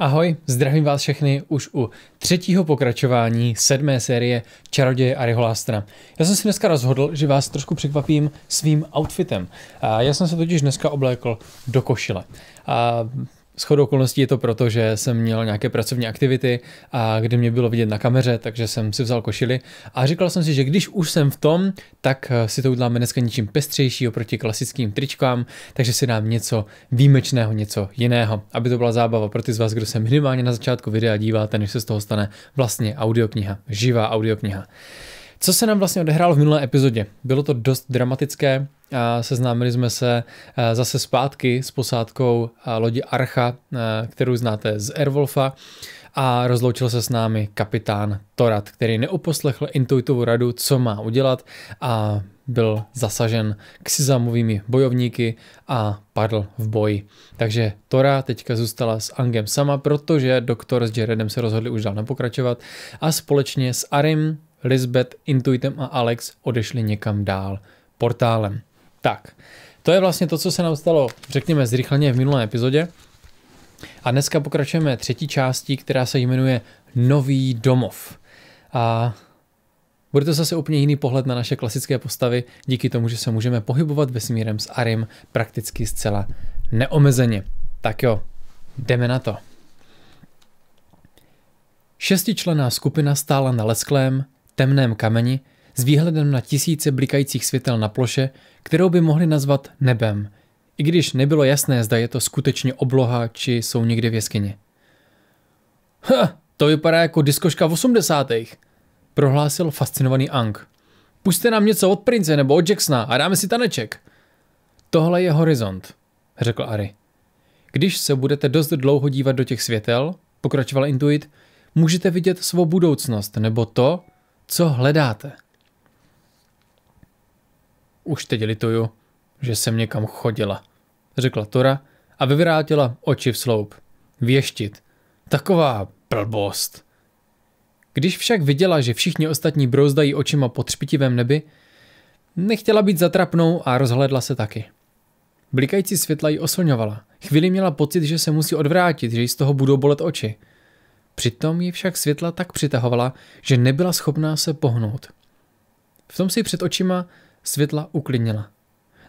Ahoj, zdravím vás všechny už u třetího pokračování sedmé série Čaroděje a Riholástra. Já jsem si dneska rozhodl, že vás trošku překvapím svým outfitem. Já jsem se totiž dneska oblékl do košile. A Shodou okolností je to proto, že jsem měl nějaké pracovní aktivity a kde mě bylo vidět na kameře, takže jsem si vzal košili a říkal jsem si, že když už jsem v tom, tak eh, si to uděláme dneska něčím pestřejší oproti klasickým tričkám, takže si dám něco výjimečného, něco jiného, aby to byla zábava pro ty z vás, kdo se minimálně na začátku videa díváte, než se z toho stane vlastně audiokniha, živá audiokniha. Co se nám vlastně odehrálo v minulé epizodě? Bylo to dost dramatické, seznámili jsme se zase zpátky s posádkou lodi Archa, kterou znáte z Airwolfa a rozloučil se s námi kapitán Torat, který neuposlechl intuitivu radu, co má udělat a byl zasažen ksizamovými bojovníky a padl v boji. Takže Tora teďka zůstala s Angem sama, protože doktor s Jaredem se rozhodli už dál nepokračovat a společně s Arim, Lisbeth, Intuitem a Alex odešli někam dál portálem. Tak, to je vlastně to, co se nám stalo, řekněme, zrychleně v minulé epizodě. A dneska pokračujeme třetí částí, která se jmenuje Nový domov. A bude to zase úplně jiný pohled na naše klasické postavy, díky tomu, že se můžeme pohybovat vesmírem s Arim prakticky zcela neomezeně. Tak jo, jdeme na to. Šestičlená skupina stála na lesklém, temném kameni, s výhledem na tisíce blikajících světel na ploše, kterou by mohli nazvat nebem, i když nebylo jasné, zda je to skutečně obloha, či jsou někde v jeskyni. Ha, to vypadá jako diskoška v osmdesátých, prohlásil fascinovaný Ang. Pusťte nám něco od prince nebo od Jacksona a dáme si taneček. Tohle je horizont, řekl Ari. Když se budete dost dlouho dívat do těch světel, pokračoval Intuit, můžete vidět svou budoucnost nebo to, co hledáte. Už teď lituju, že jsem někam chodila, řekla Tora a vyvrátila oči v sloup. Věštit. Taková blbost. Když však viděla, že všichni ostatní brouzdají očima po třpitivém nebi, nechtěla být zatrapnou a rozhledla se taky. Blikající světla ji oslňovala. Chvíli měla pocit, že se musí odvrátit, že jí z toho budou bolet oči. Přitom ji však světla tak přitahovala, že nebyla schopná se pohnout. V tom si před očima světla uklidnila.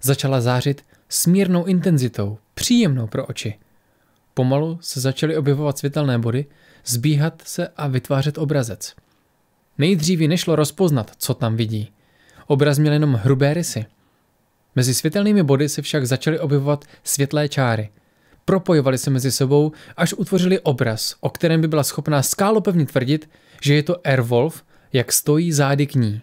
Začala zářit s mírnou intenzitou, příjemnou pro oči. Pomalu se začaly objevovat světelné body, zbíhat se a vytvářet obrazec. Nejdřív nešlo rozpoznat, co tam vidí. Obraz měl jenom hrubé rysy. Mezi světelnými body se však začaly objevovat světlé čáry. Propojovaly se mezi sebou, až utvořili obraz, o kterém by byla schopná skálopevně tvrdit, že je to Airwolf, jak stojí zády k ní.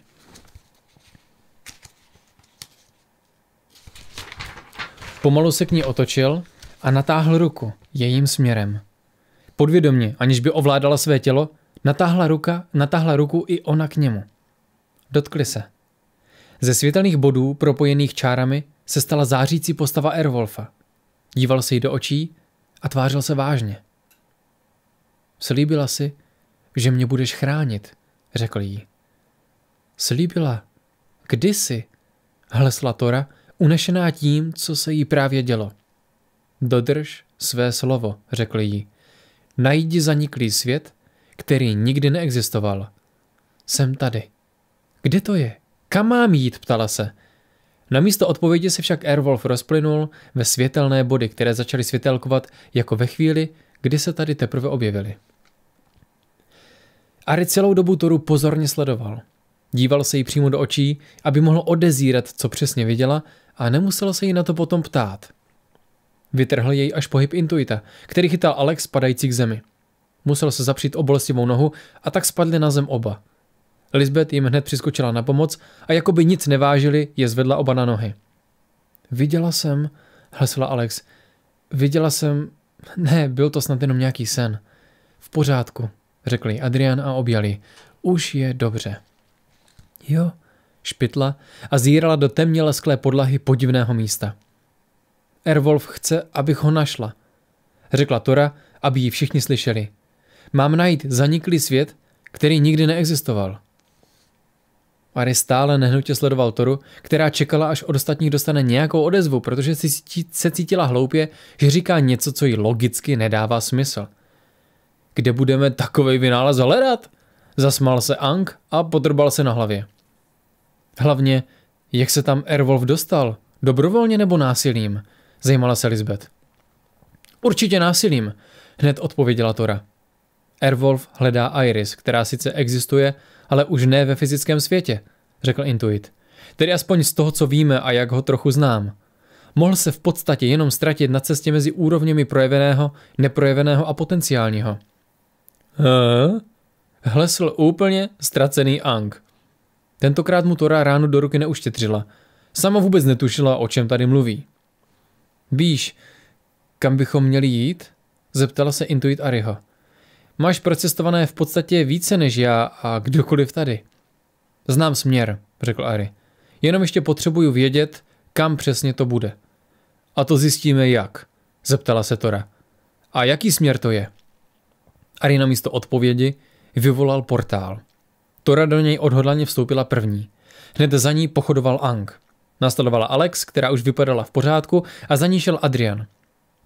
Pomalu se k ní otočil a natáhl ruku jejím směrem. Podvědomně, aniž by ovládala své tělo, natáhla, ruka, natáhla ruku i ona k němu. Dotkli se. Ze světelných bodů, propojených čárami, se stala zářící postava Erwolfa. Díval se jí do očí a tvářil se vážně. Slíbila si, že mě budeš chránit, řekl jí. Slíbila. Kdysi, hlesla Tora unešená tím, co se jí právě dělo. Dodrž své slovo, řekl jí. Najdi zaniklý svět, který nikdy neexistoval. Jsem tady. Kde to je? Kam mám jít? ptala se. Na místo odpovědi se však Airwolf rozplynul ve světelné body, které začaly světelkovat jako ve chvíli, kdy se tady teprve objevily. Ari celou dobu Toru pozorně sledoval. Díval se jí přímo do očí, aby mohl odezírat, co přesně viděla, a nemusel se jí na to potom ptát. Vytrhl jej až pohyb intuita, který chytal Alex padající k zemi. Musel se zapřít o bolestivou nohu a tak spadli na zem oba. Lisbeth jim hned přiskočila na pomoc a jako by nic nevážili, je zvedla oba na nohy. Viděla jsem, hlesla Alex. Viděla jsem, ne, byl to snad jenom nějaký sen. V pořádku, řekli Adrian a objali. Už je dobře. Jo, špitla a zírala do temně lesklé podlahy podivného místa. Ervolf chce, abych ho našla, řekla Tora, aby ji všichni slyšeli. Mám najít zaniklý svět, který nikdy neexistoval. Ari stále nehnutě sledoval Toru, která čekala, až od ostatních dostane nějakou odezvu, protože se cítila hloupě, že říká něco, co jí logicky nedává smysl. Kde budeme takovej vynález hledat? Zasmal se Ang a podrbal se na hlavě. Hlavně, jak se tam Airwolf dostal? Dobrovolně nebo násilím? Zajímala se Lisbeth. Určitě násilím, hned odpověděla Tora. Airwolf hledá Iris, která sice existuje, ale už ne ve fyzickém světě, řekl Intuit. Tedy aspoň z toho, co víme a jak ho trochu znám. Mohl se v podstatě jenom ztratit na cestě mezi úrovněmi projeveného, neprojeveného a potenciálního. Hlesl úplně ztracený Ang. Tentokrát mu Tora ránu do ruky neuštětřila. Sama vůbec netušila, o čem tady mluví. Víš, kam bychom měli jít? Zeptala se Intuit Ariho. Máš procestované v podstatě více než já a kdokoliv tady. Znám směr, řekl Ari. Jenom ještě potřebuju vědět, kam přesně to bude. A to zjistíme jak, zeptala se Tora. A jaký směr to je? Ari na místo odpovědi vyvolal portál. Tora do něj odhodlaně vstoupila první. Hned za ní pochodoval Ang. Nastalovala Alex, která už vypadala v pořádku, a za ní šel Adrian.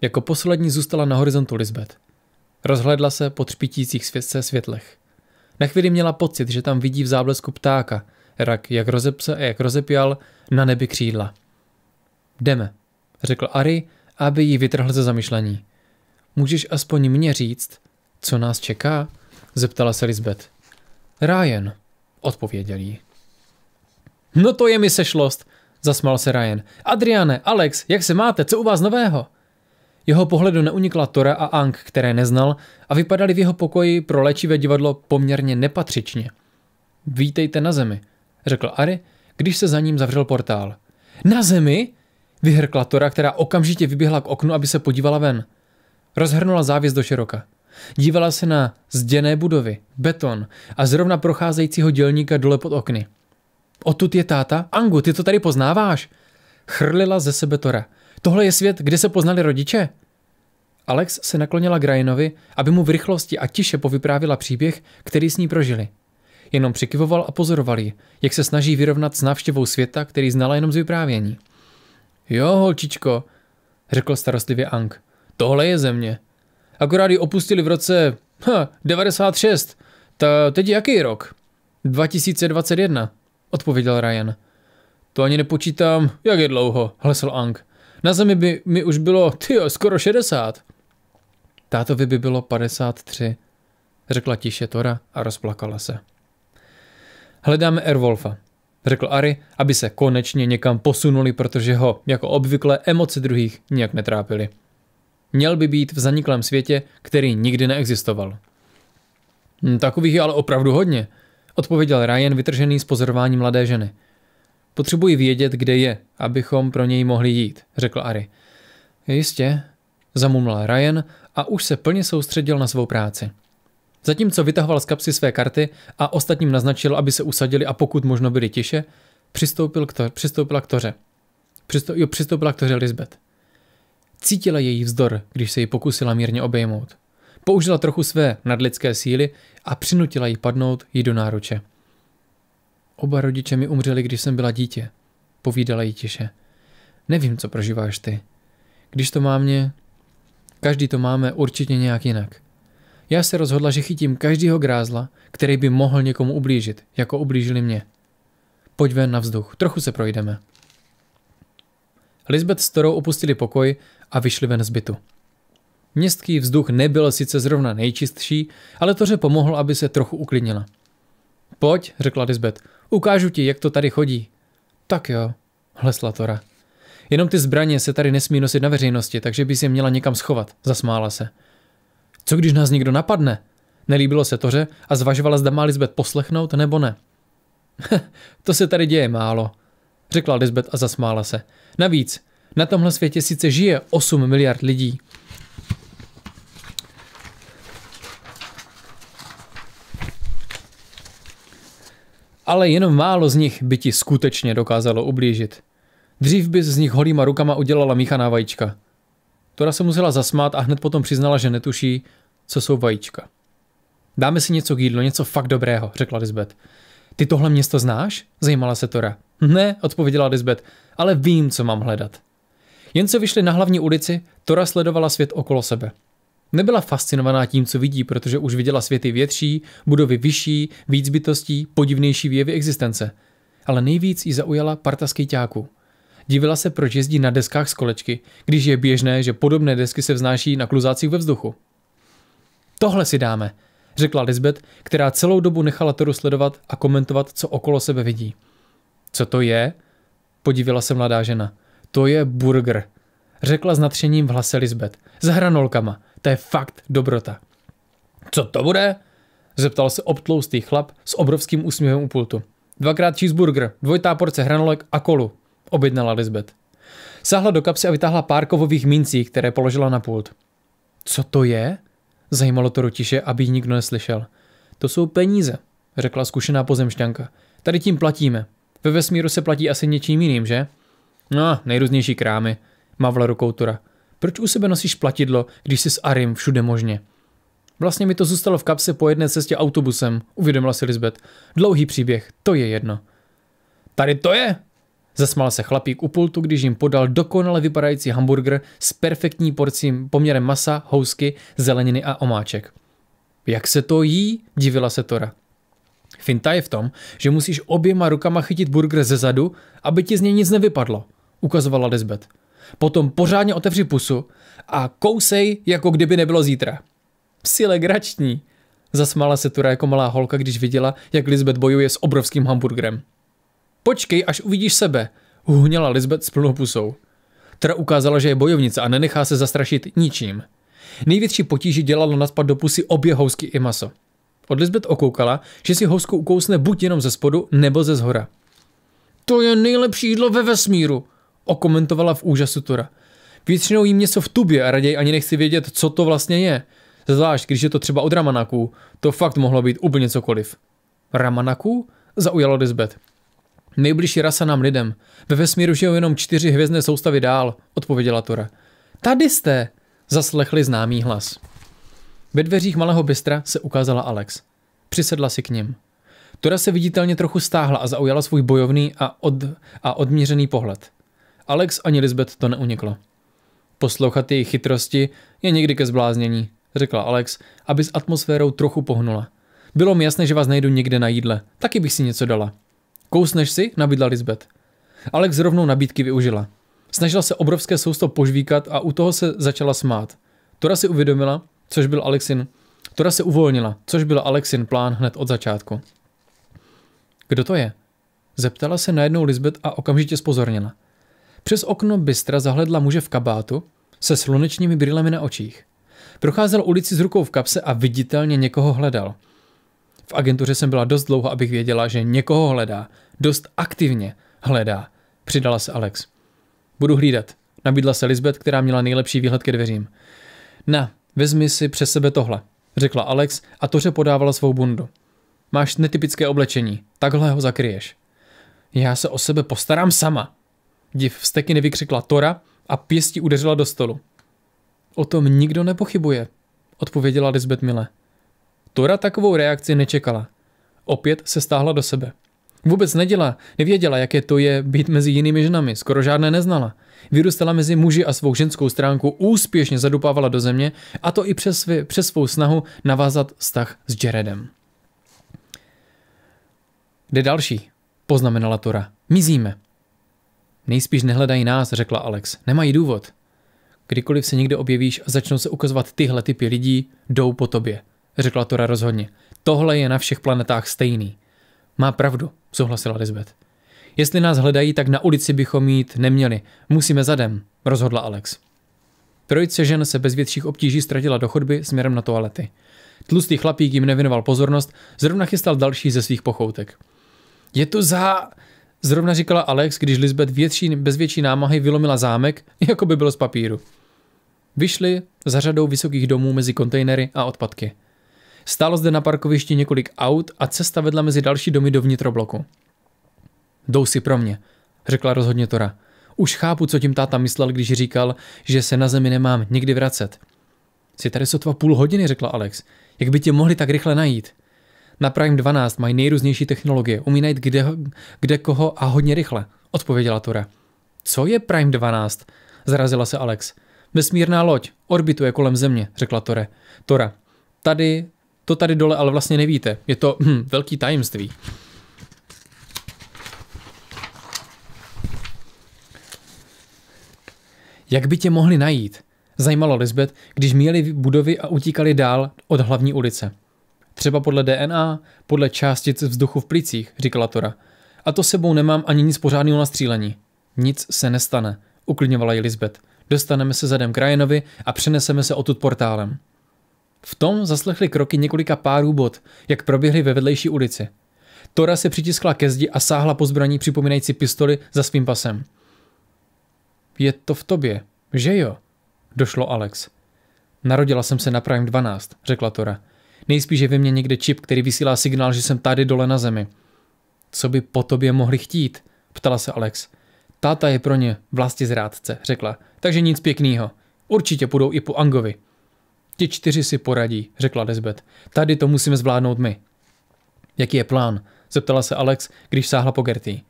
Jako poslední zůstala na horizontu Lisbeth. Rozhledla se po třpitících světce světlech. Na chvíli měla pocit, že tam vidí v záblesku ptáka, rak jak rozepse a jak rozepjal na nebi křídla. Jdeme, řekl Ari, aby ji vytrhl ze zamyšlení. Můžeš aspoň mě říct, co nás čeká? zeptala se Lisbeth. Ryan, odpověděl jí. No to je mi sešlost, zasmál se Ryan. Adriane, Alex, jak se máte, co u vás nového? Jeho pohledu neunikla Tora a Ang, které neznal a vypadali v jeho pokoji pro léčivé divadlo poměrně nepatřičně. Vítejte na zemi, řekl Ari, když se za ním zavřel portál. Na zemi? Vyhrkla Tora, která okamžitě vyběhla k oknu, aby se podívala ven. Rozhrnula závěs do široka. Dívala se na zděné budovy, beton a zrovna procházejícího dělníka dole pod okny. Otud je táta? Angu, ty to tady poznáváš? Chrlila ze sebe Tora. Tohle je svět, kde se poznali rodiče? Alex se naklonila k Ryanovi, aby mu v rychlosti a tiše povyprávila příběh, který s ní prožili. Jenom přikyvoval a pozoroval ji, jak se snaží vyrovnat s návštěvou světa, který znala jenom z vyprávění. Jo, holčičko, řekl starostlivě Ang. Tohle je země akorát ji opustili v roce ha, 96. Ta, teď jaký rok? 2021, odpověděl Ryan. To ani nepočítám, jak je dlouho, hlesl Ang. Na zemi by mi už bylo, ty skoro 60. Táto by bylo 53, řekla tiše Tora a rozplakala se. Hledáme Erwolfa, řekl Ari, aby se konečně někam posunuli, protože ho, jako obvykle, emoce druhých nějak netrápily měl by být v zaniklém světě, který nikdy neexistoval. Hm, takových je ale opravdu hodně, odpověděl Ryan vytržený z pozorování mladé ženy. Potřebuji vědět, kde je, abychom pro něj mohli jít, řekl Ari. Jistě, zamumlal Ryan a už se plně soustředil na svou práci. Zatímco vytahoval z kapsy své karty a ostatním naznačil, aby se usadili a pokud možno byli tiše, přistoupil k to, přistoupila k toře. Přisto, jo, přistoupila k toře Lisbeth. Cítila její vzdor, když se ji pokusila mírně obejmout. Použila trochu své nadlidské síly a přinutila ji padnout jí do náruče. Oba rodiče mi umřeli, když jsem byla dítě, povídala jí tiše. Nevím, co prožíváš ty. Když to má mě, každý to máme určitě nějak jinak. Já se rozhodla, že chytím každého grázla, který by mohl někomu ublížit, jako ublížili mě. Pojď ven na vzduch, trochu se projdeme. Lisbeth s Torou opustili pokoj a vyšli ven z bytu. Městský vzduch nebyl sice zrovna nejčistší, ale tože pomohl, aby se trochu uklidnila. Pojď, řekla Lisbeth, ukážu ti, jak to tady chodí. Tak jo, hlesla Tora. Jenom ty zbraně se tady nesmí nosit na veřejnosti, takže bys je měla někam schovat, zasmála se. Co když nás někdo napadne? Nelíbilo se Toře a zvažovala, zda má Lisbeth poslechnout nebo ne. to se tady děje málo, řekla Lisbeth a zasmála se. Navíc, na tomhle světě sice žije 8 miliard lidí. Ale jenom málo z nich by ti skutečně dokázalo ublížit. Dřív by z nich holýma rukama udělala míchaná vajíčka. Tora se musela zasmát a hned potom přiznala, že netuší, co jsou vajíčka. Dáme si něco k jídlu, něco fakt dobrého, řekla Lisbet. Ty tohle město znáš? Zajímala se Tora. Ne, odpověděla Lisbet, ale vím, co mám hledat. Jen co vyšli na hlavní ulici, Tora sledovala svět okolo sebe. Nebyla fascinovaná tím, co vidí, protože už viděla světy větší, budovy vyšší, víc bytostí, podivnější výjevy existence. Ale nejvíc ji zaujala parta skejťáků. Divila se, proč jezdí na deskách z kolečky, když je běžné, že podobné desky se vznáší na kluzácích ve vzduchu. Tohle si dáme, řekla Lisbeth, která celou dobu nechala Toru sledovat a komentovat, co okolo sebe vidí. Co to je? Podívala se mladá žena. To je burger, řekla s natřením v hlase Lisbeth. S hranolkama, to je fakt dobrota. Co to bude? Zeptal se obtloustý chlap s obrovským úsměvem u pultu. Dvakrát cheeseburger, dvojtá porce hranolek a kolu, objednala Lisbeth. Sáhla do kapsy a vytáhla pár kovových mincí, které položila na pult. Co to je? Zajímalo to Rotiše, aby ji nikdo neslyšel. To jsou peníze, řekla zkušená pozemšťanka. Tady tím platíme. Ve vesmíru se platí asi něčím jiným, že? No, nejrůznější krámy, mavla rukou Tura. Proč u sebe nosíš platidlo, když jsi s Arim všude možně? Vlastně mi to zůstalo v kapse po jedné cestě autobusem, uvědomila si Lisbeth. Dlouhý příběh, to je jedno. Tady to je, Zasmál se chlapík u pultu, když jim podal dokonale vypadající hamburger s perfektní porcí poměrem masa, housky, zeleniny a omáček. Jak se to jí? divila se Tora. Finta je v tom, že musíš oběma rukama chytit burger ze zadu, aby ti z něj nic nevypadlo, ukazovala Lisbeth. Potom pořádně otevři pusu a kousej, jako kdyby nebylo zítra. Psi legrační, zasmála se Tura jako malá holka, když viděla, jak Lisbeth bojuje s obrovským hamburgerem. Počkej, až uvidíš sebe, uhněla Lisbeth s plnou pusou. Tura ukázala, že je bojovnice a nenechá se zastrašit ničím. Největší potíži dělalo naspat do pusy obě housky i maso. Od Lisbeth okoukala, že si housku ukousne buď jenom ze spodu, nebo ze zhora. To je nejlepší jídlo ve vesmíru, okomentovala v úžasu Tora. Většinou jím něco v tubě a raději ani nechci vědět, co to vlastně je. Zvlášť, když je to třeba od Ramanaků, to fakt mohlo být úplně cokoliv. Ramanaků? Zaujalo Lisbeth. Nejbližší rasa nám lidem. Ve vesmíru žijou jenom čtyři hvězdné soustavy dál, odpověděla Tora. Tady jste, zaslechli známý hlas. Ve dveřích malého bystra se ukázala Alex. Přisedla si k ním. Tora se viditelně trochu stáhla a zaujala svůj bojovný a, od, a odměřený pohled. Alex ani Lisbeth to neuniklo. Poslouchat jejich chytrosti je někdy ke zbláznění, řekla Alex, aby s atmosférou trochu pohnula. Bylo mi jasné, že vás najdu někde na jídle, taky bych si něco dala. Kousneš si? nabídla Lisbeth. Alex rovnou nabídky využila. Snažila se obrovské sousto požvíkat a u toho se začala smát. Tora si uvědomila, což byl Alexin. Tora se uvolnila, což byl Alexin plán hned od začátku. Kdo to je? Zeptala se najednou Lisbeth a okamžitě spozornila. Přes okno bystra zahledla muže v kabátu se slunečními brýlemi na očích. Procházel ulici s rukou v kapse a viditelně někoho hledal. V agentuře jsem byla dost dlouho, abych věděla, že někoho hledá. Dost aktivně hledá, přidala se Alex. Budu hlídat, nabídla se Lisbeth, která měla nejlepší výhled ke dveřím. Na, Vezmi si přes sebe tohle, řekla Alex a Toře podávala svou bundu. Máš netypické oblečení, takhle ho zakryješ. Já se o sebe postarám sama. Div vsteky nevykřikla Tora a pěstí udeřila do stolu. O tom nikdo nepochybuje, odpověděla Lisbeth Mille. Tora takovou reakci nečekala. Opět se stáhla do sebe. Vůbec neděla, nevěděla, jaké to je být mezi jinými ženami, skoro žádné neznala. Vyrůstala mezi muži a svou ženskou stránku úspěšně zadupávala do země, a to i přes, přes svou snahu navázat vztah s Jaredem. Jde další, poznamenala Tora. Mizíme. Nejspíš nehledají nás, řekla Alex. Nemají důvod. Kdykoliv se někde objevíš a začnou se ukazovat tyhle typy lidí, jdou po tobě, řekla Tora rozhodně. Tohle je na všech planetách stejný. Má pravdu, souhlasila Lisbeth. Jestli nás hledají, tak na ulici bychom jít neměli. Musíme zadem, rozhodla Alex. Trojice žen se bez větších obtíží ztratila do chodby směrem na toalety. Tlustý chlapík jim nevěnoval pozornost, zrovna chystal další ze svých pochoutek. Je to za... Zrovna říkala Alex, když Lisbeth větší, bez větší námahy vylomila zámek, jako by bylo z papíru. Vyšli za řadou vysokých domů mezi kontejnery a odpadky. Stálo zde na parkovišti několik aut a cesta vedla mezi další domy do vnitrobloku. Jdou si pro mě, řekla rozhodně Tora. Už chápu, co tím táta myslel, když říkal, že se na zemi nemám nikdy vracet. Jsi tady sotva půl hodiny, řekla Alex. Jak by tě mohli tak rychle najít? Na Prime 12 mají nejrůznější technologie, umí najít kde, kde koho a hodně rychle, odpověděla Tora. Co je Prime 12? Zarazila se Alex. Vesmírná loď orbituje kolem Země, řekla Tore. Tora, tady to tady dole ale vlastně nevíte. Je to hm, velký tajemství. Jak by tě mohli najít? Zajímalo Lisbeth, když měli budovy a utíkali dál od hlavní ulice. Třeba podle DNA, podle částic vzduchu v plicích, říkala Tora. A to sebou nemám ani nic pořádného na střílení. Nic se nestane, uklidňovala ji Lisbeth. Dostaneme se zadem k Ryanovi a přeneseme se odtud portálem. V tom zaslechli kroky několika párů bot, jak proběhly ve vedlejší ulici. Tora se přitiskla ke zdi a sáhla po zbraní připomínající pistoli za svým pasem. Je to v tobě, že jo? Došlo Alex. Narodila jsem se na Prime 12, řekla Tora. Nejspíš je ve mně někde čip, který vysílá signál, že jsem tady dole na zemi. Co by po tobě mohli chtít? Ptala se Alex. Táta je pro ně vlasti zrádce, řekla. Takže nic pěkného. Určitě půjdou i po Angovi. Ti čtyři si poradí, řekla Lisbeth. Tady to musíme zvládnout my. Jaký je plán? Zeptala se Alex, když sáhla po Gertie.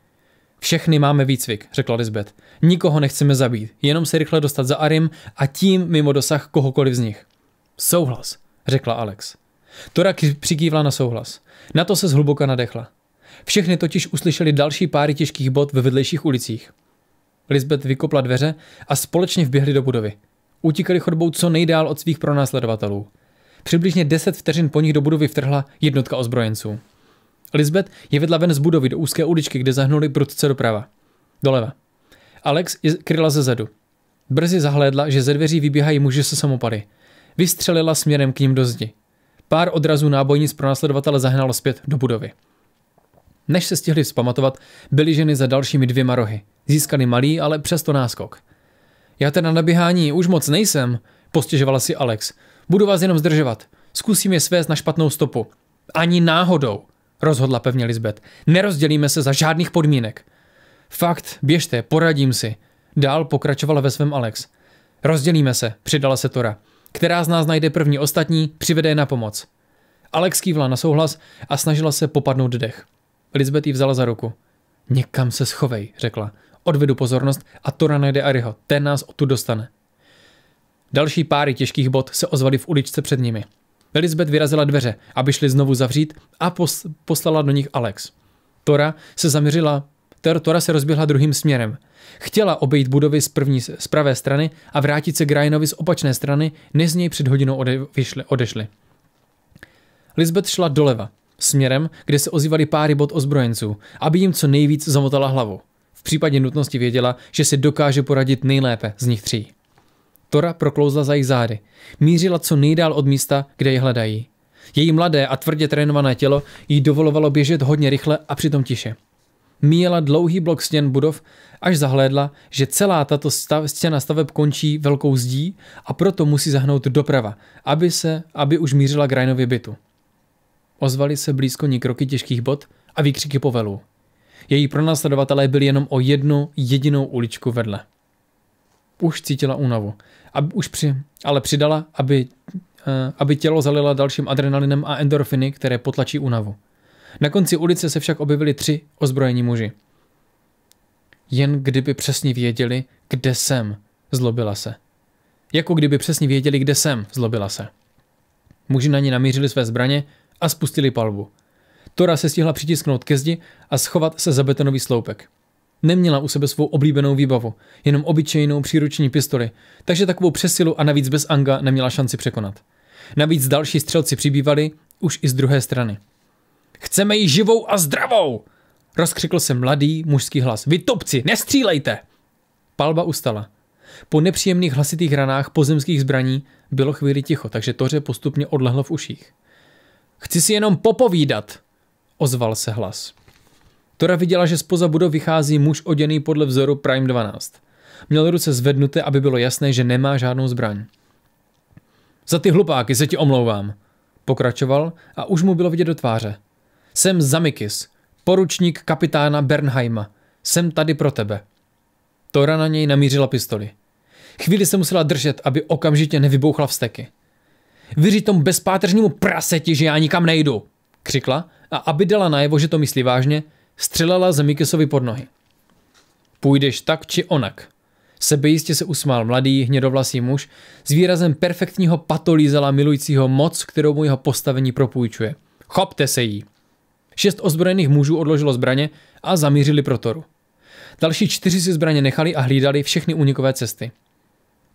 Všechny máme výcvik, řekla Lisbeth. Nikoho nechceme zabít, jenom se rychle dostat za Arim a tím mimo dosah kohokoliv z nich. Souhlas, řekla Alex. Tora přikývla na souhlas. Na to se zhluboka nadechla. Všechny totiž uslyšeli další páry těžkých bod ve vedlejších ulicích. Lisbeth vykopla dveře a společně vběhli do budovy utíkali chodbou co nejdál od svých pronásledovatelů. Přibližně 10 vteřin po nich do budovy vtrhla jednotka ozbrojenců. Lisbeth je vedla ven z budovy do úzké uličky, kde zahnuli prudce doprava. Doleva. Alex je kryla ze zadu. Brzy zahlédla, že ze dveří vybíhají muži se samopady. Vystřelila směrem k ním do zdi. Pár odrazů nábojnic následovatele zahnalo zpět do budovy. Než se stihli vzpamatovat, byly ženy za dalšími dvěma rohy. Získali malý, ale přesto náskok – já teda na běhání už moc nejsem, postěžovala si Alex. Budu vás jenom zdržovat. Zkusím je svést na špatnou stopu. Ani náhodou, rozhodla pevně Lisbeth. Nerozdělíme se za žádných podmínek. Fakt, běžte, poradím si. Dál pokračovala ve svém Alex. Rozdělíme se, přidala se Tora. Která z nás najde první ostatní, přivede je na pomoc. Alex kývla na souhlas a snažila se popadnout dech. Lisbeth ji vzala za ruku. Někam se schovej, řekla odvedu pozornost a Tora najde Ariho, ten nás tu dostane. Další páry těžkých bod se ozvaly v uličce před nimi. Elizabeth vyrazila dveře, aby šli znovu zavřít a pos- poslala do nich Alex. Tora se zaměřila, Ter Tora se rozběhla druhým směrem. Chtěla obejít budovy z, první, z pravé strany a vrátit se k Ryanovi z opačné strany, než z něj před hodinou ode, vyšli, odešli. Lisbeth šla doleva, směrem, kde se ozývaly páry bod ozbrojenců, aby jim co nejvíc zamotala hlavu v případě nutnosti věděla, že si dokáže poradit nejlépe z nich tří. Tora proklouzla za jejich zády, mířila co nejdál od místa, kde ji hledají. Její mladé a tvrdě trénované tělo jí dovolovalo běžet hodně rychle a přitom tiše. Míjela dlouhý blok stěn budov, až zahlédla, že celá tato stav, stěna staveb končí velkou zdí a proto musí zahnout doprava, aby se, aby už mířila Grajnově bytu. Ozvali se blízko ní kroky těžkých bot a výkřiky povelů. Její pronásledovatelé byli jenom o jednu jedinou uličku vedle. Už cítila únavu, aby, už při, ale přidala, aby, uh, aby tělo zalila dalším adrenalinem a endorfiny, které potlačí únavu. Na konci ulice se však objevili tři ozbrojení muži. Jen kdyby přesně věděli, kde jsem, zlobila se. Jako kdyby přesně věděli, kde jsem, zlobila se. Muži na ní namířili své zbraně a spustili palbu. Tora se stihla přitisknout ke zdi a schovat se za betonový sloupek. Neměla u sebe svou oblíbenou výbavu, jenom obyčejnou příruční pistoli, takže takovou přesilu a navíc bez Anga neměla šanci překonat. Navíc další střelci přibývali už i z druhé strany. Chceme ji živou a zdravou! Rozkřikl se mladý mužský hlas. Vy topci, nestřílejte! Palba ustala. Po nepříjemných hlasitých ranách pozemských zbraní bylo chvíli ticho, takže Toře postupně odlehlo v uších. Chci si jenom popovídat, Ozval se hlas. Tora viděla, že spoza budov vychází muž oděný podle vzoru Prime 12. Měl ruce zvednuté, aby bylo jasné, že nemá žádnou zbraň. Za ty hlupáky se ti omlouvám, pokračoval a už mu bylo vidět do tváře. Jsem Zamikis, poručník kapitána Bernheima. Jsem tady pro tebe. Tora na něj namířila pistoli. Chvíli se musela držet, aby okamžitě nevybouchla vsteky. Vyři tomu bezpáteřnímu praseti, že já nikam nejdu, křikla a aby dala najevo, že to myslí vážně, střelala Zemikisovi pod nohy. Půjdeš tak či onak. Sebejistě se usmál mladý, hnědovlasý muž s výrazem perfektního patolízala milujícího moc, kterou mu jeho postavení propůjčuje. Chopte se jí! Šest ozbrojených mužů odložilo zbraně a zamířili Toru. Další čtyři si zbraně nechali a hlídali všechny únikové cesty.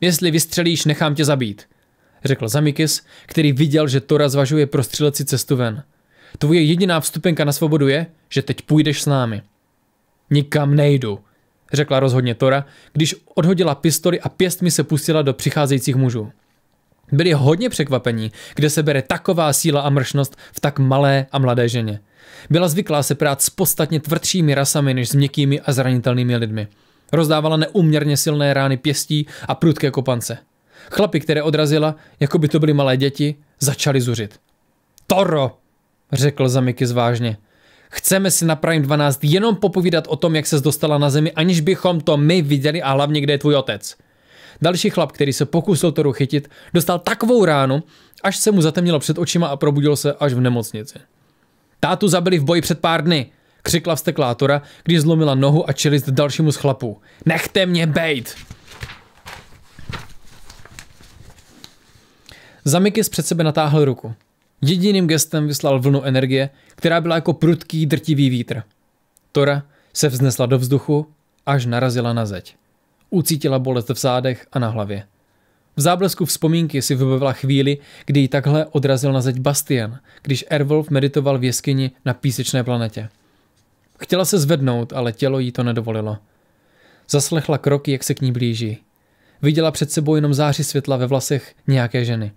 Jestli vystřelíš, nechám tě zabít, řekl Zamikis, který viděl, že Tora zvažuje prostřelet si cestu ven – Tvoje jediná vstupenka na svobodu je, že teď půjdeš s námi. Nikam nejdu, řekla rozhodně Tora, když odhodila pistoli a pěstmi se pustila do přicházejících mužů. Byli hodně překvapení, kde se bere taková síla a mršnost v tak malé a mladé ženě. Byla zvyklá se prát s podstatně tvrdšími rasami než s měkkými a zranitelnými lidmi. Rozdávala neuměrně silné rány pěstí a prudké kopance. Chlapy, které odrazila, jako by to byly malé děti, začali zuřit. Toro, řekl Zamiky zvážně. Chceme si na Prime 12 jenom popovídat o tom, jak se dostala na zemi, aniž bychom to my viděli a hlavně, kde je tvůj otec. Další chlap, který se pokusil to chytit, dostal takovou ránu, až se mu zatemnilo před očima a probudil se až v nemocnici. Tátu zabili v boji před pár dny, křikla vsteklá Tora, když zlomila nohu a čelist dalšímu z chlapů. Nechte mě bejt! Zamikis před sebe natáhl ruku. Jediným gestem vyslal vlnu energie, která byla jako prudký drtivý vítr. Tora se vznesla do vzduchu, až narazila na zeď. Ucítila bolest v zádech a na hlavě. V záblesku vzpomínky si vybavila chvíli, kdy ji takhle odrazil na zeď Bastian, když Erwolf meditoval v jeskyni na písečné planetě. Chtěla se zvednout, ale tělo jí to nedovolilo. Zaslechla kroky, jak se k ní blíží. Viděla před sebou jenom záři světla ve vlasech nějaké ženy.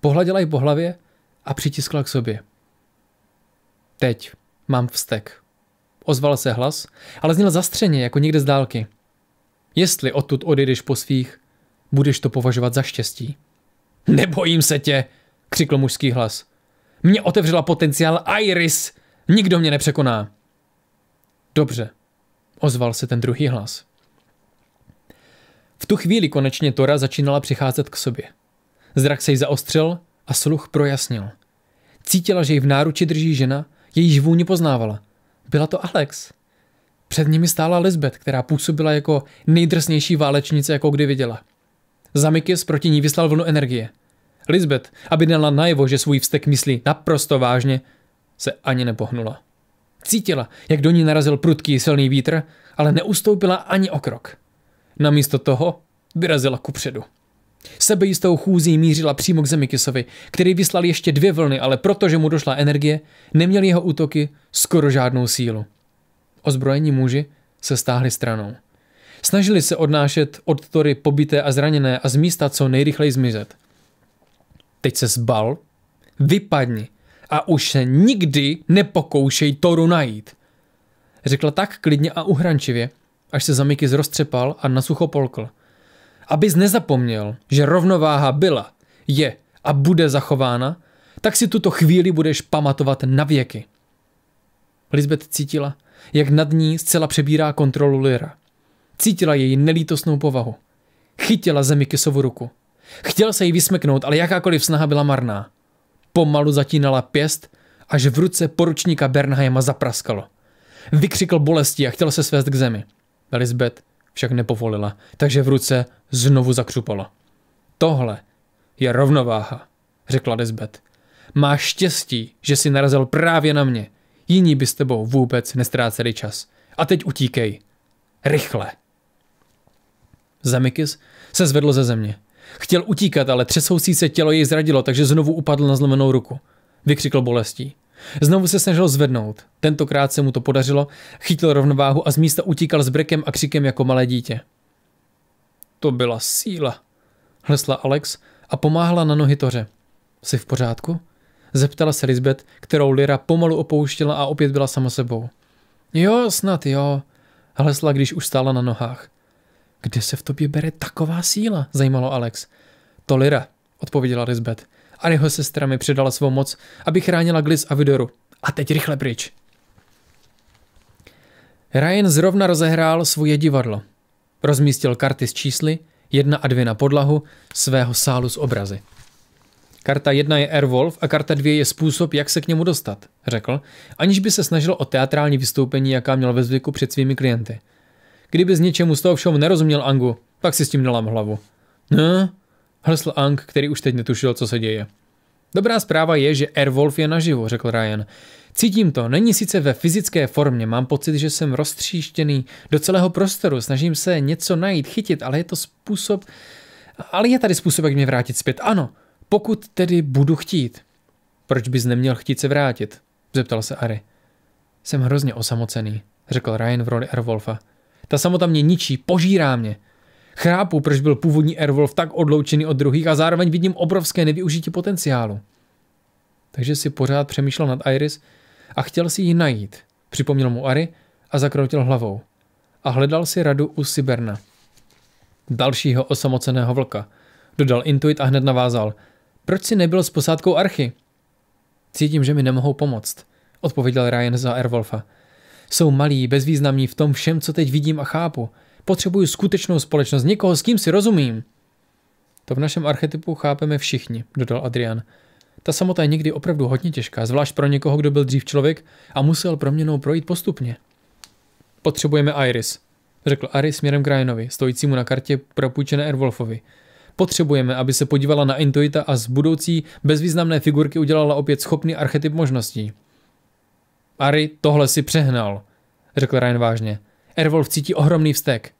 Pohladila ji po hlavě a přitiskla k sobě. Teď mám vztek. Ozval se hlas, ale zněl zastřeně, jako někde z dálky. Jestli odtud odejdeš po svých, budeš to považovat za štěstí. Nebojím se tě, křikl mužský hlas. Mně otevřela potenciál Iris. Nikdo mě nepřekoná. Dobře, ozval se ten druhý hlas. V tu chvíli konečně Tora začínala přicházet k sobě. Zrak se jí zaostřil a sluch projasnil. Cítila, že ji v náruči drží žena, jejíž vůni poznávala. Byla to Alex. Před nimi stála Lisbeth, která působila jako nejdrsnější válečnice, jakou kdy viděla. Zamikis proti ní vyslal vlnu energie. Lisbeth, aby dala najevo, že svůj vztek myslí naprosto vážně, se ani nepohnula. Cítila, jak do ní narazil prudký silný vítr, ale neustoupila ani o krok. Namísto toho vyrazila kupředu. Sebejistou chůzí mířila přímo k zemi Kisovi, který vyslal ještě dvě vlny, ale protože mu došla energie, neměl jeho útoky skoro žádnou sílu. Ozbrojení muži se stáhli stranou. Snažili se odnášet od Tory pobité a zraněné a z místa co nejrychleji zmizet. Teď se zbal, vypadni a už se nikdy nepokoušej Toru najít. Řekla tak klidně a uhrančivě, až se zamyky zroztřepal a nasucho polkl – Abys nezapomněl, že rovnováha byla, je a bude zachována, tak si tuto chvíli budeš pamatovat na věky. Lisbeth cítila, jak nad ní zcela přebírá kontrolu Lyra. Cítila její nelítostnou povahu. Chytila zemi kysovu ruku. Chtěl se jí vysmeknout, ale jakákoliv snaha byla marná. Pomalu zatínala pěst, až v ruce poručníka Bernheima zapraskalo. Vykřikl bolesti a chtěl se svést k zemi. Lisbeth však nepovolila, takže v ruce znovu zakřupala. Tohle je rovnováha, řekla Desbet. Máš štěstí, že jsi narazil právě na mě. Jiní by s tebou vůbec nestráceli čas. A teď utíkej. Rychle. Zemikis se zvedl ze země. Chtěl utíkat, ale třesoucí se tělo jej zradilo, takže znovu upadl na zlomenou ruku. Vykřikl bolestí. Znovu se snažil zvednout. Tentokrát se mu to podařilo, chytil rovnováhu a z místa utíkal s brekem a křikem jako malé dítě. To byla síla, hlesla Alex a pomáhala na nohy Toře. Jsi v pořádku? Zeptala se Lisbeth, kterou Lyra pomalu opouštěla a opět byla sama sebou. Jo, snad jo, hlesla, když už stála na nohách. Kde se v tobě bere taková síla? zajímalo Alex. To Lyra, odpověděla Lisbeth a jeho sestra mi předala svou moc, aby chránila Glis a Vidoru. A teď rychle pryč. Ryan zrovna rozehrál svoje divadlo. Rozmístil karty s čísly, jedna a dvě na podlahu, svého sálu s obrazy. Karta jedna je Airwolf a karta dvě je způsob, jak se k němu dostat, řekl, aniž by se snažil o teatrální vystoupení, jaká měl ve zvyku před svými klienty. Kdyby z něčemu z toho všeho nerozuměl Angu, tak si s tím nelam hlavu. No, hrsl Ang, který už teď netušil, co se děje. Dobrá zpráva je, že Airwolf je naživo, řekl Ryan. Cítím to, není sice ve fyzické formě, mám pocit, že jsem roztříštěný do celého prostoru, snažím se něco najít, chytit, ale je to způsob... Ale je tady způsob, jak mě vrátit zpět, ano, pokud tedy budu chtít. Proč bys neměl chtít se vrátit? Zeptal se Ari. Jsem hrozně osamocený, řekl Ryan v roli Airwolfa. Ta samota mě ničí, požírá mě. Chápu, proč byl původní Airwolf tak odloučený od druhých a zároveň vidím obrovské nevyužití potenciálu. Takže si pořád přemýšlel nad Iris a chtěl si ji najít, připomněl mu Ari a zakroutil hlavou. A hledal si radu u Siberna. Dalšího osamoceného vlka. Dodal intuit a hned navázal. Proč si nebyl s posádkou archy? Cítím, že mi nemohou pomoct, odpověděl Ryan za Airwolfa. Jsou malí, bezvýznamní v tom všem, co teď vidím a chápu – Potřebuju skutečnou společnost, někoho, s kým si rozumím. To v našem archetypu chápeme všichni, dodal Adrian. Ta samota je někdy opravdu hodně těžká, zvlášť pro někoho, kdo byl dřív člověk a musel proměnou projít postupně. Potřebujeme Iris, řekl Ari směrem k Ryanovi, stojícímu na kartě propůjčené Erwolfovi. Potřebujeme, aby se podívala na Intuita a z budoucí bezvýznamné figurky udělala opět schopný archetyp možností. Ari, tohle si přehnal, řekl Ryan vážně. Erwolf cítí ohromný vztek.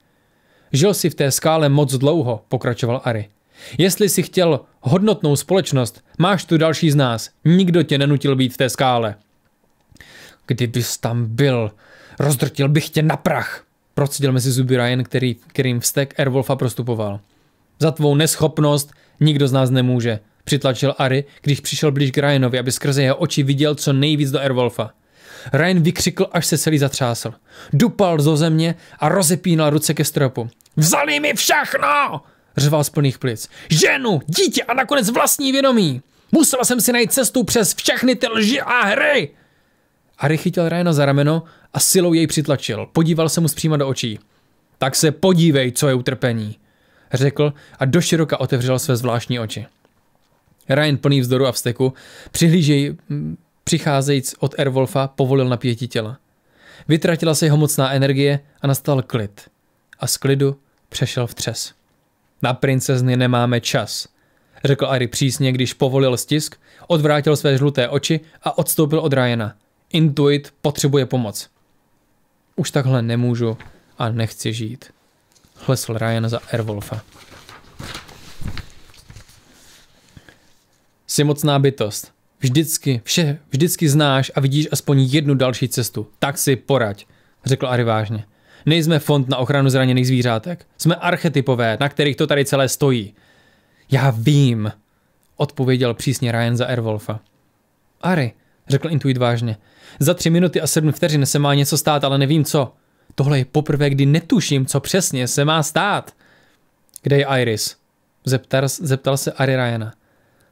Žil si v té skále moc dlouho, pokračoval Ari. Jestli si chtěl hodnotnou společnost, máš tu další z nás. Nikdo tě nenutil být v té skále. Kdybys tam byl, rozdrtil bych tě na prach, procedil mezi zuby Ryan, který, kterým vztek Airwolfa prostupoval. Za tvou neschopnost nikdo z nás nemůže, přitlačil Ari, když přišel blíž k Ryanovi, aby skrze jeho oči viděl co nejvíc do Airwolfa. Ryan vykřikl, až se celý zatřásl. Dupal do země a rozepínal ruce ke stropu. Vzali mi všechno! řval z plných plic. Ženu, dítě a nakonec vlastní vědomí! Musela jsem si najít cestu přes všechny ty lži a hry! Harry chytil Ryana za rameno a silou jej přitlačil. Podíval se mu zpříma do očí. Tak se podívej, co je utrpení, řekl a doširoka otevřel své zvláštní oči. Ryan plný vzdoru a vzteku přicházejíc od Erwolfa, povolil napětí těla. Vytratila se jeho mocná energie a nastal klid. A z klidu přešel v třes. Na princezny nemáme čas, řekl Ari přísně, když povolil stisk, odvrátil své žluté oči a odstoupil od Ryana. Intuit potřebuje pomoc. Už takhle nemůžu a nechci žít. Hlesl Ryan za Erwolfa. Jsi mocná bytost, Vždycky, vše, vždycky znáš a vidíš aspoň jednu další cestu. Tak si poraď, řekl Ari vážně. Nejsme fond na ochranu zraněných zvířátek. Jsme archetypové, na kterých to tady celé stojí. Já vím, odpověděl přísně Ryan za Airwolfa. Ari, řekl Intuit vážně, za tři minuty a sedm vteřin se má něco stát, ale nevím co. Tohle je poprvé, kdy netuším, co přesně se má stát. Kde je Iris? Zeptal, zeptal se Ari Ryana.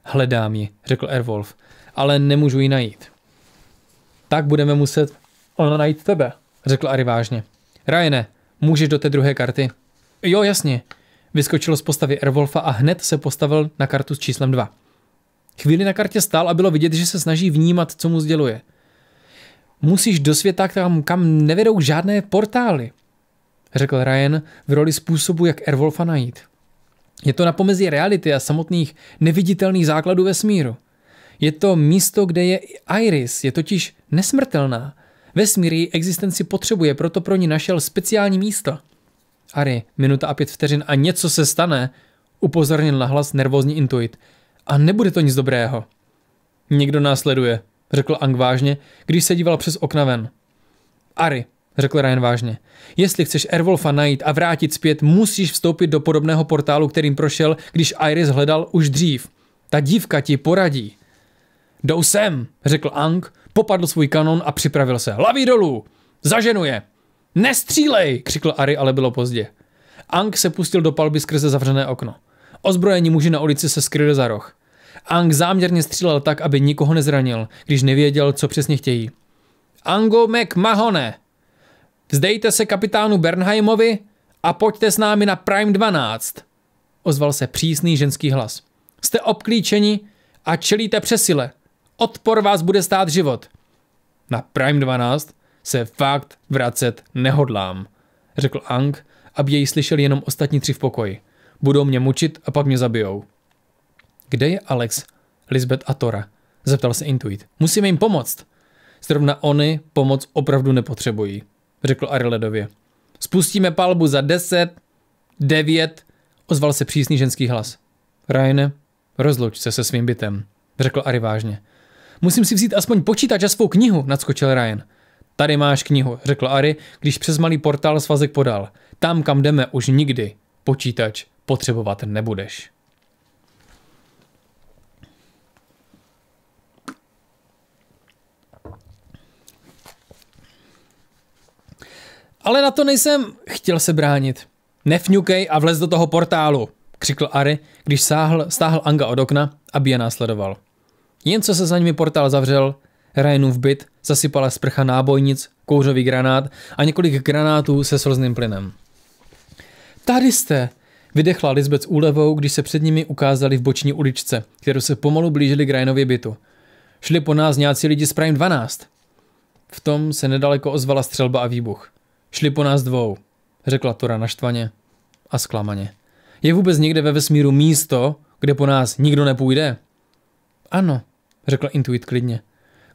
Hledám ji, řekl Airwolf ale nemůžu ji najít. Tak budeme muset ono najít tebe, řekl Ari vážně. Ryane, můžeš do té druhé karty? Jo, jasně. Vyskočil z postavy Ervolfa a hned se postavil na kartu s číslem 2. Chvíli na kartě stál a bylo vidět, že se snaží vnímat, co mu sděluje. Musíš do světa, kam, kam nevedou žádné portály, řekl Ryan v roli způsobu, jak Ervolfa najít. Je to na pomezí reality a samotných neviditelných základů vesmíru. Je to místo, kde je Iris, je totiž nesmrtelná. Vesmír její existenci potřebuje, proto pro ní našel speciální místo. Ari, minuta a pět vteřin a něco se stane, upozornil na hlas nervózní intuit. A nebude to nic dobrého. Někdo následuje, řekl Ang vážně, když se díval přes okna ven. Ari, řekl Ryan vážně. Jestli chceš Erwolfa najít a vrátit zpět, musíš vstoupit do podobného portálu, kterým prošel, když Iris hledal už dřív. Ta dívka ti poradí. Jdou sem, řekl Ang, popadl svůj kanon a připravil se. Laví dolů! Zaženuje! Nestřílej! křikl Ari, ale bylo pozdě. Ang se pustil do palby skrze zavřené okno. Ozbrojení muži na ulici se skryli za roh. Ang záměrně střílel tak, aby nikoho nezranil, když nevěděl, co přesně chtějí. Ango McMahone! Vzdejte se kapitánu Bernheimovi a pojďte s námi na Prime 12! Ozval se přísný ženský hlas. Jste obklíčeni a čelíte přesile. Odpor vás bude stát život. Na Prime 12 se fakt vracet nehodlám, řekl Ang, aby jej slyšeli jenom ostatní tři v pokoji. Budou mě mučit a pak mě zabijou. Kde je Alex, Lisbeth a Tora? Zeptal se Intuit. Musíme jim pomoct. Zrovna oni pomoc opravdu nepotřebují, řekl Ariledově. Spustíme palbu za deset, devět, ozval se přísný ženský hlas. Ryan, rozluč se se svým bytem, řekl Ari vážně. Musím si vzít aspoň počítač a svou knihu, nadskočil Ryan. Tady máš knihu, řekl Ari, když přes malý portál svazek podal. Tam, kam jdeme, už nikdy počítač potřebovat nebudeš. Ale na to nejsem, chtěl se bránit. Nefňukej a vlez do toho portálu, křikl Ari, když sáhl, stáhl Anga od okna, aby je následoval. Jen co se za nimi portál zavřel, Ryanův byt zasypala sprcha nábojnic, kouřový granát a několik granátů se slzným plynem. Tady jste, Vydechla Lisbeth s úlevou, když se před nimi ukázali v boční uličce, kterou se pomalu blížili k Ryanově bytu. Šli po nás nějací lidi z Prime 12. V tom se nedaleko ozvala střelba a výbuch. Šli po nás dvou, řekla Tora naštvaně a zklamaně. Je vůbec někde ve vesmíru místo, kde po nás nikdo nepůjde? Ano, řekl Intuit klidně.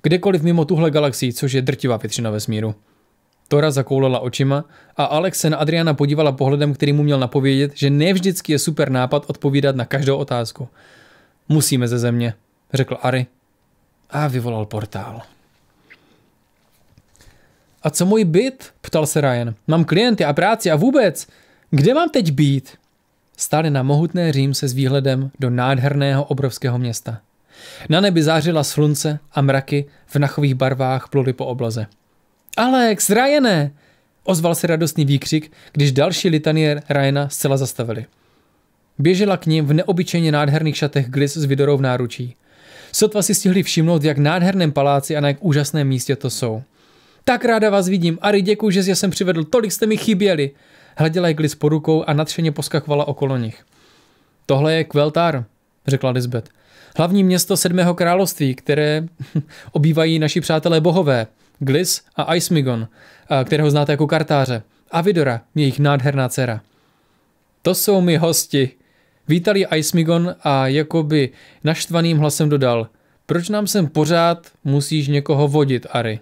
Kdekoliv mimo tuhle galaxii, což je drtivá většina vesmíru. Tora zakoulela očima a Alex se na Adriana podívala pohledem, který mu měl napovědět, že nevždycky je super nápad odpovídat na každou otázku. Musíme ze země, řekl Ari a vyvolal portál. A co můj byt? ptal se Ryan. Mám klienty a práci a vůbec. Kde mám teď být? Stále na mohutné Řím se s výhledem do nádherného obrovského města. Na nebi zářila slunce a mraky v nachových barvách pluly po oblaze. Alex, Ryane! Ozval se radostný výkřik, když další litanie Ryana zcela zastavili. Běžela k ním v neobyčejně nádherných šatech Glis s Vidorou v náručí. Sotva si stihli všimnout, jak nádherném paláci a na jak úžasném místě to jsou. Tak ráda vás vidím. Ari, děkuji, že jsi jsem přivedl. Tolik jste mi chyběli. Hleděla je Glis po rukou a nadšeně poskakovala okolo nich. Tohle je Kveltár, řekla Lisbeth hlavní město Sedmého království, které obývají naši přátelé bohové, Glis a Icemigon, kterého znáte jako kartáře, a Vidora, jejich nádherná dcera. To jsou mi hosti. je Icemigon a jakoby naštvaným hlasem dodal, proč nám sem pořád musíš někoho vodit, Ary?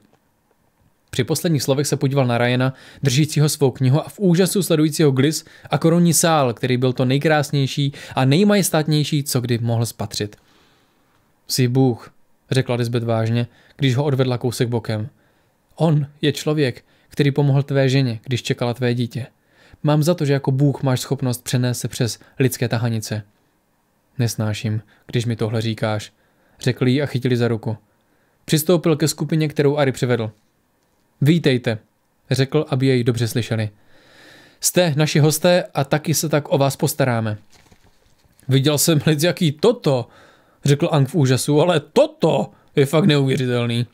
Při posledních slovech se podíval na Ryana, držícího svou knihu a v úžasu sledujícího Glis a korunní sál, který byl to nejkrásnější a nejmajestátnější, co kdy mohl spatřit. Jsi Bůh, řekla Lisbeth vážně, když ho odvedla kousek bokem. On je člověk, který pomohl tvé ženě, když čekala tvé dítě. Mám za to, že jako Bůh máš schopnost přenést se přes lidské tahanice. Nesnáším, když mi tohle říkáš, řekl jí a chytili za ruku. Přistoupil ke skupině, kterou Ari přivedl. Vítejte, řekl, aby jej dobře slyšeli. Jste naši hosté a taky se tak o vás postaráme. Viděl jsem lid, jaký toto, řekl Ang v úžasu, ale toto je fakt neuvěřitelný.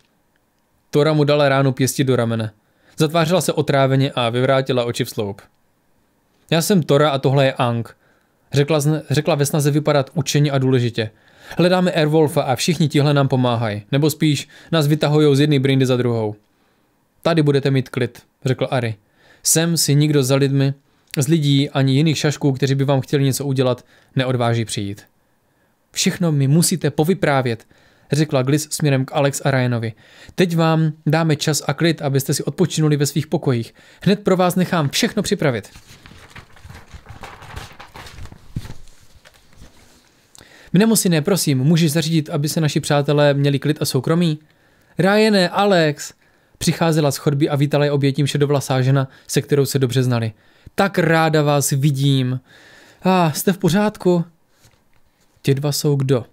Tora mu dala ránu pěstí do ramene. Zatvářela se otráveně a vyvrátila oči v sloup. Já jsem Tora a tohle je Ang. Řekla, řekla ve snaze vypadat učeně a důležitě. Hledáme Airwolfa a všichni tihle nám pomáhají. Nebo spíš nás vytahují z jedné brindy za druhou. Tady budete mít klid, řekl Ari. Sem si nikdo za lidmi, z lidí ani jiných šašků, kteří by vám chtěli něco udělat, neodváží přijít. Všechno mi musíte povyprávět, řekla Glis směrem k Alex a Ryanovi. Teď vám dáme čas a klid, abyste si odpočinuli ve svých pokojích. Hned pro vás nechám všechno připravit. Mnemosi ne, prosím, můžeš zařídit, aby se naši přátelé měli klid a soukromí? Ryané, Alex! Přicházela z chodby a vítala je obětím šedovlasá žena, se kterou se dobře znali. Tak ráda vás vidím. A ah, jste v pořádku? Ti dva jsou kdo?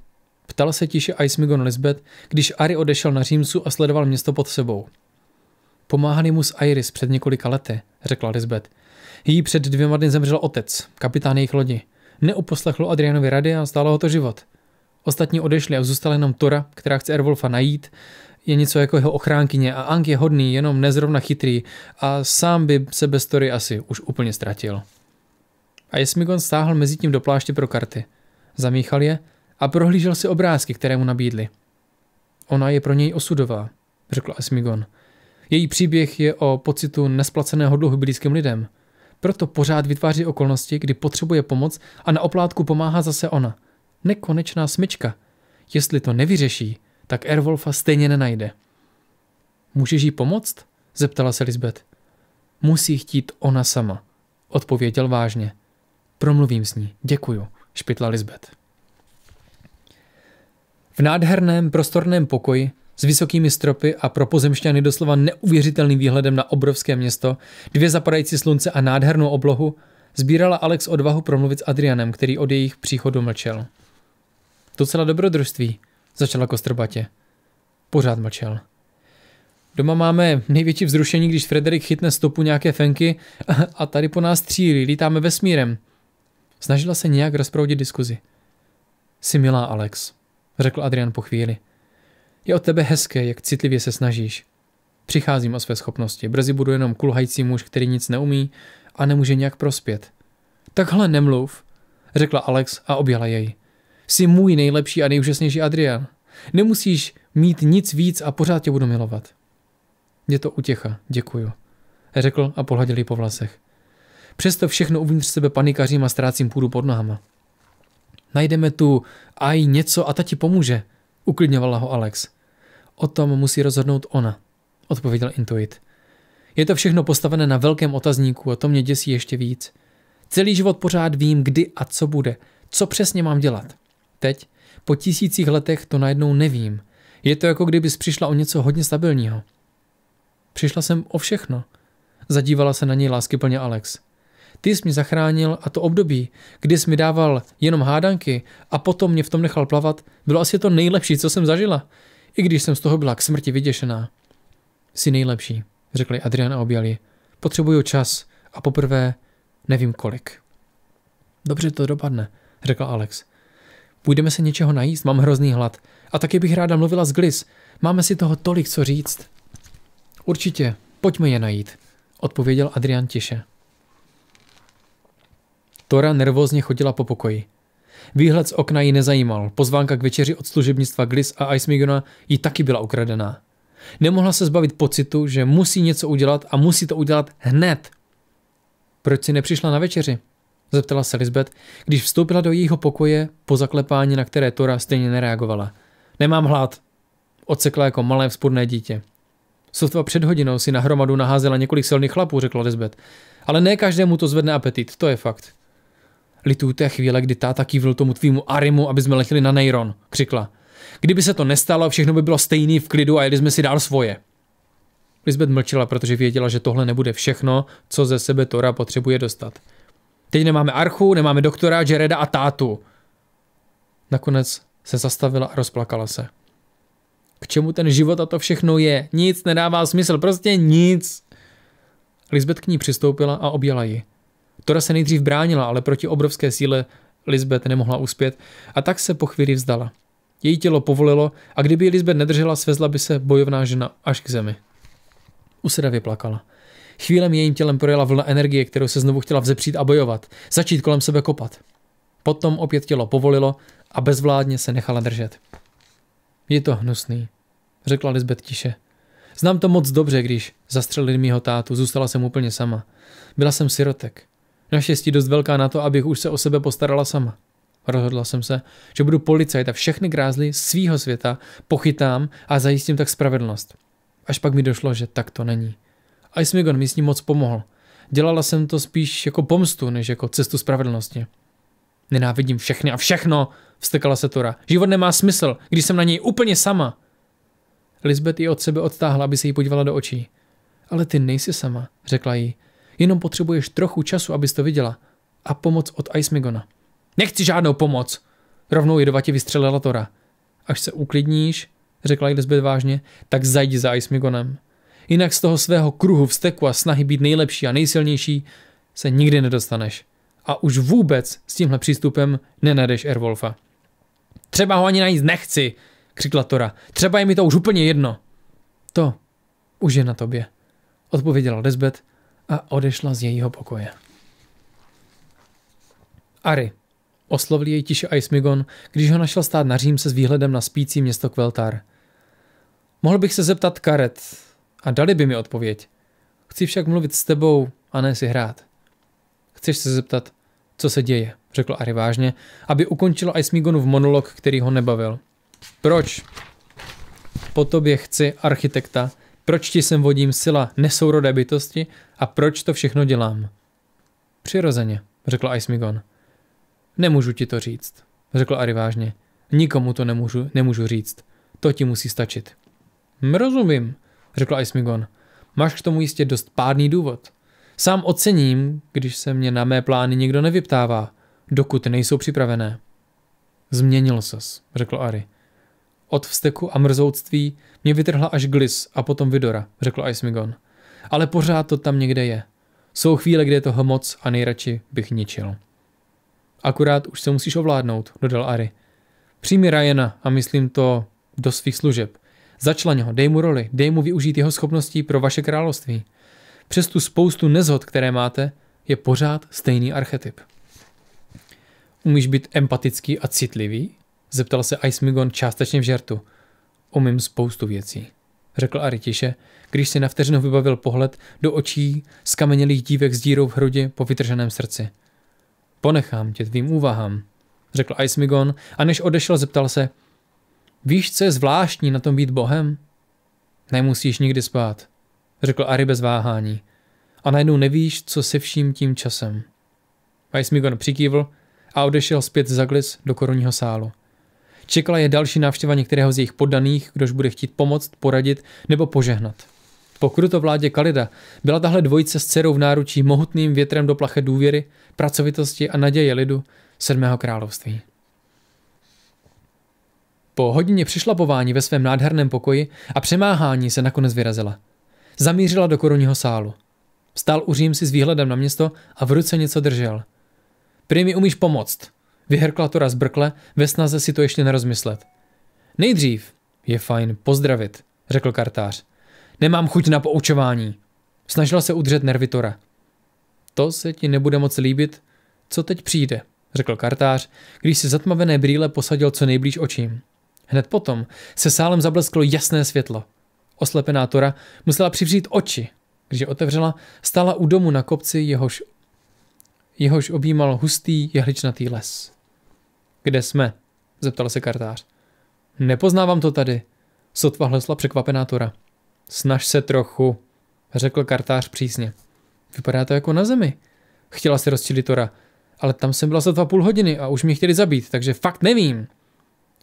Ptal se tiše Aismigon Lisbeth, když Ari odešel na Římsu a sledoval město pod sebou. Pomáhali mu s Iris před několika lety, řekla Lisbeth. Jí před dvěma dny zemřel otec, kapitán jejich lodi. Neuposlechlo Adrianovi rady a stálo ho to život. Ostatní odešli a zůstala jenom Tora, která chce Erwolfa najít, je něco jako jeho ochránkyně a Ang je hodný, jenom nezrovna chytrý a sám by se bez Tory asi už úplně ztratil. A Jesmigon stáhl mezi tím do pláště pro karty – Zamíchal je a prohlížel si obrázky, které mu nabídli. Ona je pro něj osudová, řekl Esmigon. Její příběh je o pocitu nesplaceného dluhu blízkým lidem. Proto pořád vytváří okolnosti, kdy potřebuje pomoc a na oplátku pomáhá zase ona. Nekonečná smyčka. Jestli to nevyřeší, tak Erwolfa stejně nenajde. Můžeš jí pomoct? zeptala se Lisbeth. Musí chtít ona sama, odpověděl vážně. Promluvím s ní, děkuju špitla Lisbeth. V nádherném prostorném pokoji s vysokými stropy a pro pozemšťany doslova neuvěřitelným výhledem na obrovské město, dvě zapadající slunce a nádhernou oblohu, sbírala Alex odvahu promluvit s Adrianem, který od jejich příchodu mlčel. Docela dobrodružství, začala kostrbatě. Pořád mlčel. Doma máme největší vzrušení, když Frederik chytne stopu nějaké fenky a tady po nás střílí, lítáme vesmírem – Snažila se nějak rozproudit diskuzi. Jsi milá, Alex, řekl Adrian po chvíli. Je od tebe hezké, jak citlivě se snažíš. Přicházím o své schopnosti, brzy budu jenom kulhající muž, který nic neumí a nemůže nějak prospět. Takhle nemluv, řekla Alex a objala jej. Jsi můj nejlepší a nejúžasnější Adrian. Nemusíš mít nic víc a pořád tě budu milovat. Je to utěcha, děkuju, řekl a pohladil ji po vlasech. Přesto všechno uvnitř sebe panikařím a ztrácím půdu pod nohama. Najdeme tu aj něco a ta ti pomůže, uklidňovala ho Alex. O tom musí rozhodnout ona, odpověděl Intuit. Je to všechno postavené na velkém otazníku a to mě děsí ještě víc. Celý život pořád vím, kdy a co bude, co přesně mám dělat. Teď, po tisících letech, to najednou nevím. Je to jako kdybys přišla o něco hodně stabilního. Přišla jsem o všechno. Zadívala se na něj láskyplně Alex. Ty jsi mě zachránil a to období, kdy jsi mi dával jenom hádanky a potom mě v tom nechal plavat, bylo asi to nejlepší, co jsem zažila. I když jsem z toho byla k smrti vyděšená. Jsi nejlepší, řekli Adrian a objali. Potřebuju čas a poprvé nevím kolik. Dobře to dopadne, řekl Alex. Půjdeme se něčeho najíst, mám hrozný hlad. A taky bych ráda mluvila s Glis. Máme si toho tolik co říct. Určitě, pojďme je najít, odpověděl Adrian tiše. Tora nervózně chodila po pokoji. Výhled z okna ji nezajímal, pozvánka k večeři od služebnictva Glis a Icemigona ji taky byla ukradená. Nemohla se zbavit pocitu, že musí něco udělat a musí to udělat hned. Proč si nepřišla na večeři? Zeptala se Lisbeth, když vstoupila do jejího pokoje po zaklepání, na které Tora stejně nereagovala. Nemám hlad, odsekla jako malé vzpůrné dítě. Sotva před hodinou si na hromadu naházela několik silných chlapů, řekla Lisbeth. Ale ne každému to zvedne apetit, to je fakt. Lituju té chvíle, kdy táta kývil tomu tvýmu Arimu, aby jsme letěli na Neyron, křikla. Kdyby se to nestalo, všechno by bylo stejný v klidu a jeli jsme si dál svoje. Lisbeth mlčela, protože věděla, že tohle nebude všechno, co ze sebe Tora potřebuje dostat. Teď nemáme Archu, nemáme doktora, Jareda a tátu. Nakonec se zastavila a rozplakala se. K čemu ten život a to všechno je? Nic nedává smysl, prostě nic. Lisbeth k ní přistoupila a objala ji. Tora se nejdřív bránila, ale proti obrovské síle Lisbeth nemohla uspět a tak se po chvíli vzdala. Její tělo povolilo a kdyby ji Lisbeth nedržela, svezla by se bojovná žena až k zemi. Useda vyplakala. Chvílem jejím tělem projela vlna energie, kterou se znovu chtěla vzepřít a bojovat, začít kolem sebe kopat. Potom opět tělo povolilo a bezvládně se nechala držet. Je to hnusný, řekla Lisbeth tiše. Znám to moc dobře, když zastřelili mýho tátu, zůstala jsem úplně sama. Byla jsem sirotek. Naštěstí dost velká na to, abych už se o sebe postarala sama. Rozhodla jsem se, že budu policajt a všechny grázly svýho světa pochytám a zajistím tak spravedlnost. Až pak mi došlo, že tak to není. A Smigon mi s ním moc pomohl. Dělala jsem to spíš jako pomstu, než jako cestu spravedlnosti. Nenávidím všechny a všechno, vstekala se Tora. Život nemá smysl, když jsem na něj úplně sama. Lisbeth ji od sebe odtáhla, aby se jí podívala do očí. Ale ty nejsi sama, řekla jí. Jenom potřebuješ trochu času, abys to viděla. A pomoc od Icemigona. Nechci žádnou pomoc! Rovnou jedovatě vystřelila Tora. Až se uklidníš, řekla Elizabeth vážně, tak zajdi za Icemigonem. Jinak z toho svého kruhu vzteku a snahy být nejlepší a nejsilnější se nikdy nedostaneš. A už vůbec s tímhle přístupem nenadeš Erwolfa. Třeba ho ani najít nechci, křikla Tora. Třeba je mi to už úplně jedno. To už je na tobě, odpověděla Lesbet a odešla z jejího pokoje. Ary. Oslovil jej tiše Aismigon, když ho našel stát na Řím se s výhledem na spící město Kveltar. Mohl bych se zeptat karet a dali by mi odpověď. Chci však mluvit s tebou a ne si hrát. Chceš se zeptat, co se děje, řekl Ari vážně, aby ukončil Aismigonu v monolog, který ho nebavil. Proč? Po tobě chci architekta, proč ti sem vodím sila nesourodé bytosti a proč to všechno dělám? Přirozeně, řekl Aismigon. Nemůžu ti to říct, řekl Ari vážně. Nikomu to nemůžu, nemůžu říct. To ti musí stačit. Rozumím, řekl Aismigon. Máš k tomu jistě dost pádný důvod. Sám ocením, když se mě na mé plány nikdo nevyptává, dokud nejsou připravené. Změnil ses, řekl Ari. Od vsteku a mrzoutství mě vytrhla až Glis a potom Vidora, řekl Icemigon. Ale pořád to tam někde je. Jsou chvíle, kde je toho moc a nejradši bych ničil. Akurát už se musíš ovládnout, dodal Ari. Přijmi Ryana a myslím to do svých služeb. Začlaň ho, dej mu roli, dej mu využít jeho schopností pro vaše království. Přes tu spoustu nezhod, které máte, je pořád stejný archetyp. Umíš být empatický a citlivý? Zeptal se Icemigon částečně v žertu. Umím spoustu věcí, řekl Ari tiše, když si na vteřinu vybavil pohled do očí z kamenělých dívek s dírou v hrudi po vytrženém srdci. Ponechám tě tvým úvahám, řekl Icemigon a než odešel, zeptal se, víš, co je zvláštní na tom být bohem? Nemusíš nikdy spát, řekl Ari bez váhání. A najednou nevíš, co se vším tím časem. Icemigon přikývl a odešel zpět za glis do korunního sálu. Čekala je další návštěva některého z jejich poddaných, kdož bude chtít pomoct, poradit nebo požehnat. Po krutovládě Kalida byla tahle dvojice s dcerou v náručí mohutným větrem do plachet důvěry, pracovitosti a naděje lidu sedmého království. Po hodině přišlapování ve svém nádherném pokoji a přemáhání se nakonec vyrazila. Zamířila do korunního sálu. Stál u Řím si s výhledem na město a v ruce něco držel. Prý mi umíš pomoct, Vyhrkla to raz brkle, ve snaze si to ještě nerozmyslet. Nejdřív je fajn pozdravit, řekl kartář. Nemám chuť na poučování. Snažila se udržet nervitora. To se ti nebude moc líbit, co teď přijde, řekl kartář, když si zatmavené brýle posadil co nejblíž očím. Hned potom se sálem zablesklo jasné světlo. Oslepená Tora musela přivřít oči. Když je otevřela, stála u domu na kopci, jehož, jehož objímal hustý jehličnatý les. Kde jsme? Zeptal se kartář. Nepoznávám to tady. Sotva hlesla překvapená Tora. Snaž se trochu, řekl kartář přísně. Vypadá to jako na zemi. Chtěla si rozčilit Tora, ale tam jsem byla dva půl hodiny a už mě chtěli zabít, takže fakt nevím.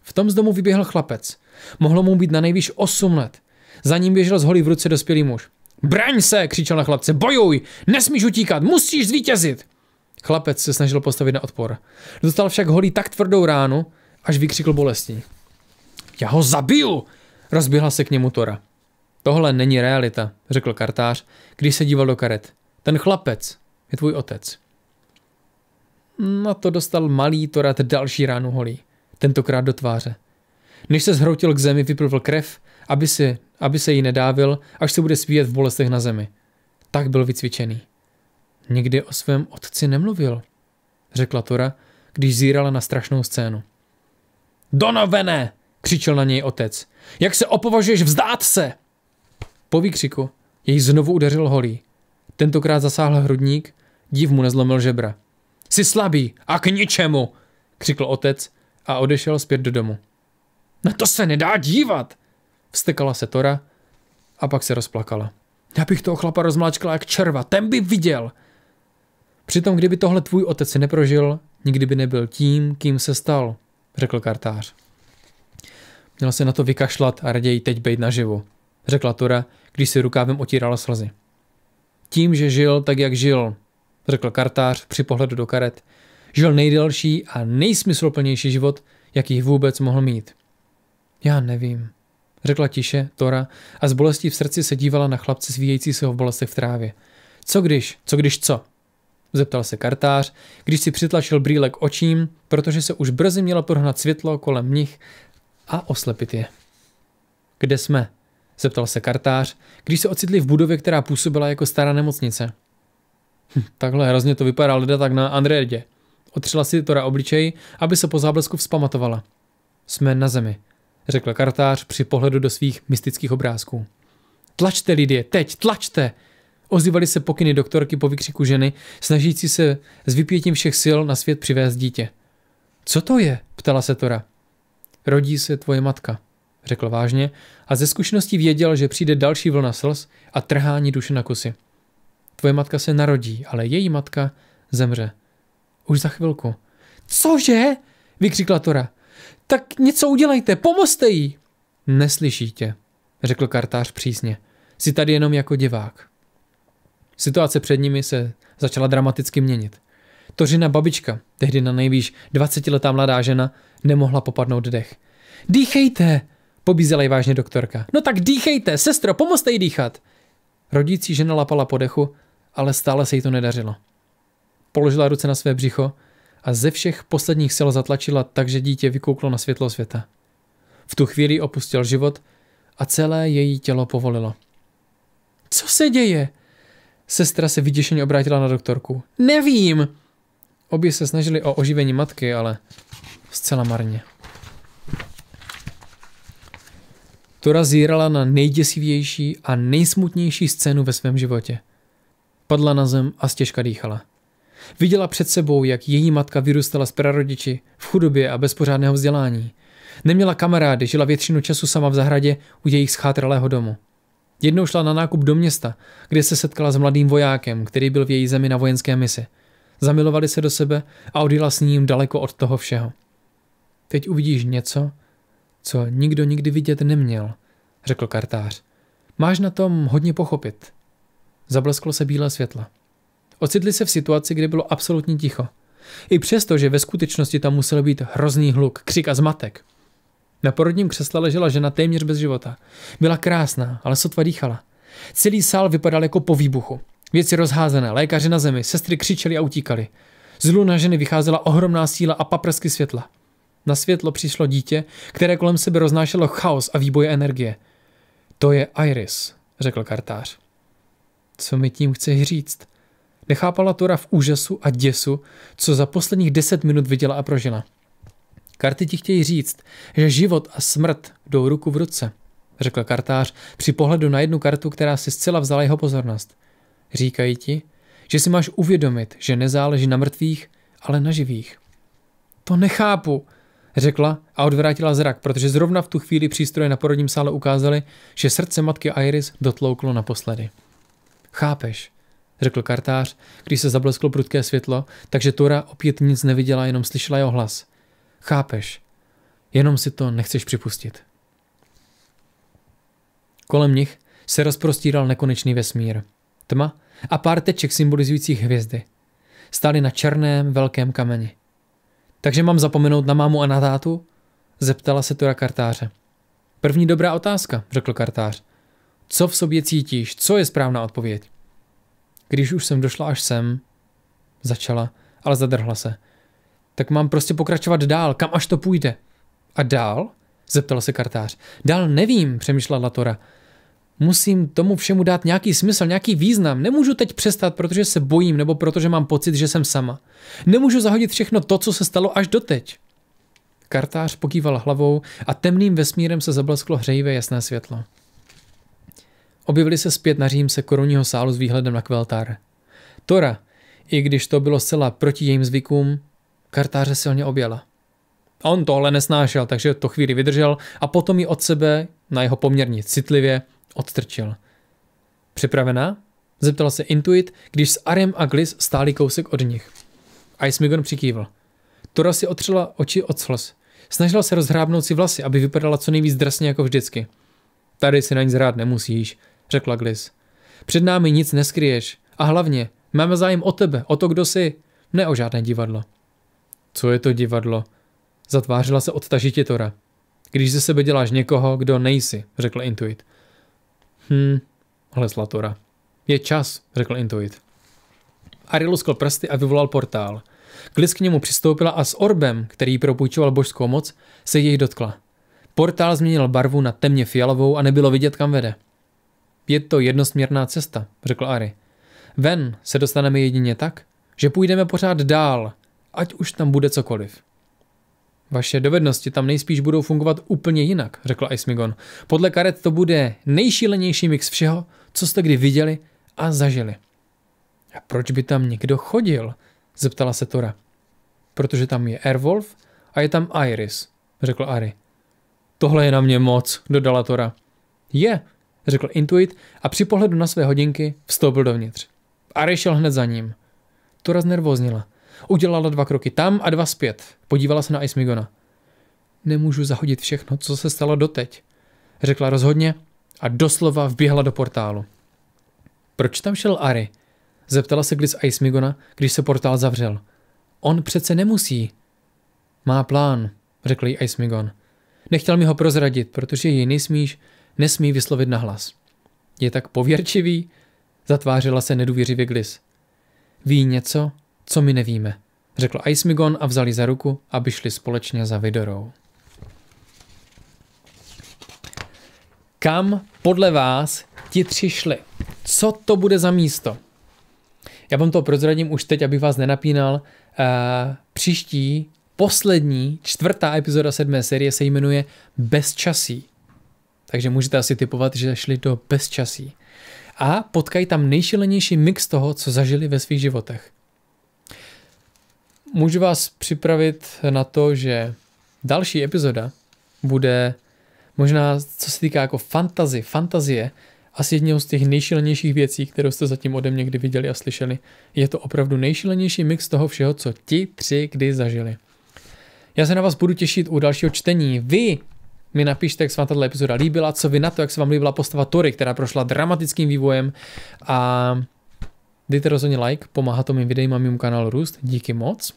V tom z domu vyběhl chlapec. Mohlo mu být na nejvýš 8 let. Za ním běžel z holí v ruce dospělý muž. Braň se, křičel na chlapce, bojuj, nesmíš utíkat, musíš zvítězit. Chlapec se snažil postavit na odpor. Dostal však holí tak tvrdou ránu, až vykřikl bolestí. Já ho zabiju! Rozběhla se k němu Tora. Tohle není realita, řekl kartář, když se díval do karet. Ten chlapec je tvůj otec. Na to dostal malý Torat další ránu holí, tentokrát do tváře. Než se zhroutil k zemi, vyplvil krev, aby, si, aby se jí nedávil, až se bude svíjet v bolestech na zemi. Tak byl vycvičený. Nikdy o svém otci nemluvil, řekla Tora, když zírala na strašnou scénu. Donovene! křičel na něj otec. Jak se opovažuješ vzdát se? Po výkřiku jej znovu udeřil holí. Tentokrát zasáhl hrudník, div mu nezlomil žebra. Jsi slabý a k ničemu, křikl otec a odešel zpět do domu. Na to se nedá dívat, vstekala se Tora a pak se rozplakala. Já bych toho chlapa rozmláčkala jak červa, ten by viděl, Přitom kdyby tohle tvůj otec si neprožil, nikdy by nebyl tím, kým se stal, řekl kartář. Měl se na to vykašlat a raději teď bejt naživu, řekla Tora, když si rukávem otírala slzy. Tím, že žil tak, jak žil, řekl kartář při pohledu do karet, žil nejdelší a nejsmysluplnější život, jaký vůbec mohl mít. Já nevím, řekla tiše Tora a s bolestí v srdci se dívala na chlapce svíjející se ho v bolestech v trávě. Co když, co když co? zeptal se kartář, když si přitlačil brýle k očím, protože se už brzy mělo prohnat světlo kolem nich a oslepit je. Kde jsme? zeptal se kartář, když se ocitli v budově, která působila jako stará nemocnice. Hm, takhle hrozně to vypadá leda tak na Andrédě. Otřela si Tora obličej, aby se po záblesku vzpamatovala. Jsme na zemi, řekl kartář při pohledu do svých mystických obrázků. Tlačte, lidi, teď, tlačte! Ozývaly se pokyny doktorky po vykřiku ženy, snažící se s vypětím všech sil na svět přivést dítě. Co to je? ptala se Tora. Rodí se tvoje matka, řekl vážně a ze zkušeností věděl, že přijde další vlna slz a trhání duše na kusy. Tvoje matka se narodí, ale její matka zemře. Už za chvilku. Cože? vykřikla Tora. Tak něco udělejte, pomozte jí! Neslyší tě, řekl kartář přísně. Jsi tady jenom jako divák. Situace před nimi se začala dramaticky měnit. Tořina babička, tehdy na nejvýš 20-letá mladá žena, nemohla popadnout dech. Dýchejte, pobízela ji vážně doktorka. No tak dýchejte, sestro, pomozte jí dýchat. Rodící žena lapala po dechu, ale stále se jí to nedařilo. Položila ruce na své břicho a ze všech posledních sil zatlačila tak, že dítě vykouklo na světlo světa. V tu chvíli opustil život a celé její tělo povolilo. Co se děje? Sestra se vyděšeně obrátila na doktorku. Nevím! Obě se snažili o oživení matky, ale zcela marně. Tora zírala na nejděsivější a nejsmutnější scénu ve svém životě. Padla na zem a stěžka dýchala. Viděla před sebou, jak její matka vyrůstala s prarodiči v chudobě a pořádného vzdělání. Neměla kamarády, žila většinu času sama v zahradě u jejich schátralého domu. Jednou šla na nákup do města, kde se setkala s mladým vojákem, který byl v její zemi na vojenské misi. Zamilovali se do sebe a odjela s ním daleko od toho všeho. Teď uvidíš něco, co nikdo nikdy vidět neměl, řekl kartář. Máš na tom hodně pochopit. Zablesklo se bílé světla. Ocitli se v situaci, kdy bylo absolutní ticho. I přesto, že ve skutečnosti tam musel být hrozný hluk, křik a zmatek, na porodním křesle ležela žena téměř bez života. Byla krásná, ale sotva dýchala. Celý sál vypadal jako po výbuchu. Věci rozházené, lékaři na zemi, sestry křičeli a utíkali. Z na ženy vycházela ohromná síla a paprsky světla. Na světlo přišlo dítě, které kolem sebe roznášelo chaos a výboje energie. To je Iris, řekl kartář. Co mi tím chce říct? Nechápala Tora v úžasu a děsu, co za posledních deset minut viděla a prožila. Karty ti chtějí říct, že život a smrt jdou ruku v ruce, řekl kartář při pohledu na jednu kartu, která si zcela vzala jeho pozornost. Říkají ti, že si máš uvědomit, že nezáleží na mrtvých, ale na živých. To nechápu, řekla a odvrátila zrak, protože zrovna v tu chvíli přístroje na porodním sále ukázaly, že srdce matky Iris dotlouklo naposledy. Chápeš, řekl kartář, když se zablesklo prudké světlo, takže Tora opět nic neviděla, jenom slyšela jeho hlas – Chápeš, jenom si to nechceš připustit. Kolem nich se rozprostíral nekonečný vesmír, tma a pár teček symbolizujících hvězdy. Stály na černém velkém kameni. Takže mám zapomenout na mámu a na tátu? Zeptala se tura kartáře. První dobrá otázka, řekl kartář. Co v sobě cítíš? Co je správná odpověď? Když už jsem došla až sem, začala, ale zadrhla se tak mám prostě pokračovat dál, kam až to půjde. A dál? Zeptal se kartář. Dál nevím, přemýšlela Tora. Musím tomu všemu dát nějaký smysl, nějaký význam. Nemůžu teď přestat, protože se bojím nebo protože mám pocit, že jsem sama. Nemůžu zahodit všechno to, co se stalo až doteď. Kartář pokýval hlavou a temným vesmírem se zablesklo hřejivé jasné světlo. Objevili se zpět na se korunního sálu s výhledem na Kveltar. Tora, i když to bylo zcela proti jejím zvykům, Kartáře silně objela. A on tohle nesnášel, takže to chvíli vydržel a potom ji od sebe, na jeho poměrně citlivě, odstrčil. Připravená? Zeptal se Intuit, když s Arem a Glis stáli kousek od nich. Icemigon přikývl. Tora si otřela oči od slz. Snažila se rozhrábnout si vlasy, aby vypadala co nejvíc drsně jako vždycky. Tady si na nic rád nemusíš, řekla Glis. Před námi nic neskryješ. A hlavně, máme zájem o tebe, o to, kdo jsi. Ne o žádné divadlo. Co je to divadlo? Zatvářila se odtažitě Tora. Když ze sebe děláš někoho, kdo nejsi, řekl Intuit. Hm, hlesla Tora. Je čas, řekl Intuit. Ariel luskl prsty a vyvolal portál. Klis k němu přistoupila a s orbem, který propůjčoval božskou moc, se jej dotkla. Portál změnil barvu na temně fialovou a nebylo vidět, kam vede. Je to jednosměrná cesta, řekl Ari. Ven se dostaneme jedině tak, že půjdeme pořád dál, ať už tam bude cokoliv. Vaše dovednosti tam nejspíš budou fungovat úplně jinak, řekl Ismigon. Podle karet to bude nejšílenější mix všeho, co jste kdy viděli a zažili. A proč by tam někdo chodil? zeptala se Tora. Protože tam je Airwolf a je tam Iris, řekl Ari. Tohle je na mě moc, dodala Tora. Je, řekl Intuit a při pohledu na své hodinky vstoupil dovnitř. Ari šel hned za ním. Tora znervoznila – Udělala dva kroky tam a dva zpět. Podívala se na Ismigona. Nemůžu zahodit všechno, co se stalo doteď. Řekla rozhodně a doslova vběhla do portálu. Proč tam šel Ari? Zeptala se Glis Ismigona, když se portál zavřel. On přece nemusí. Má plán, řekl jí Ismigon. Nechtěl mi ho prozradit, protože ji nesmíš, nesmí vyslovit nahlas. Je tak pověrčivý, zatvářila se nedůvěřivě Glis. Ví něco, co my nevíme, řekl Icemigon a vzali za ruku, aby šli společně za Vidorou. Kam podle vás ti tři šli? Co to bude za místo? Já vám to prozradím už teď, abych vás nenapínal. Eh, příští, poslední, čtvrtá epizoda sedmé série se jmenuje Bezčasí. Takže můžete asi typovat, že šli do bezčasí. A potkají tam nejšilenější mix toho, co zažili ve svých životech můžu vás připravit na to, že další epizoda bude možná, co se týká jako fantazy, fantazie, asi jednou z těch nejšilenějších věcí, kterou jste zatím ode mě kdy viděli a slyšeli. Je to opravdu nejšilenější mix toho všeho, co ti tři kdy zažili. Já se na vás budu těšit u dalšího čtení. Vy mi napište, jak se vám tato epizoda líbila, co vy na to, jak se vám líbila postava Tory, která prošla dramatickým vývojem a Dejte rozhodně like, pomáhá to mým videím a mým kanálu růst, díky moc.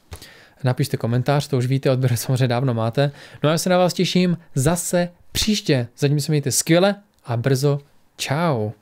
Napište komentář, to už víte, odběr samozřejmě dávno máte. No a já se na vás těším zase příště. Zatím se mějte skvěle a brzo. Ciao.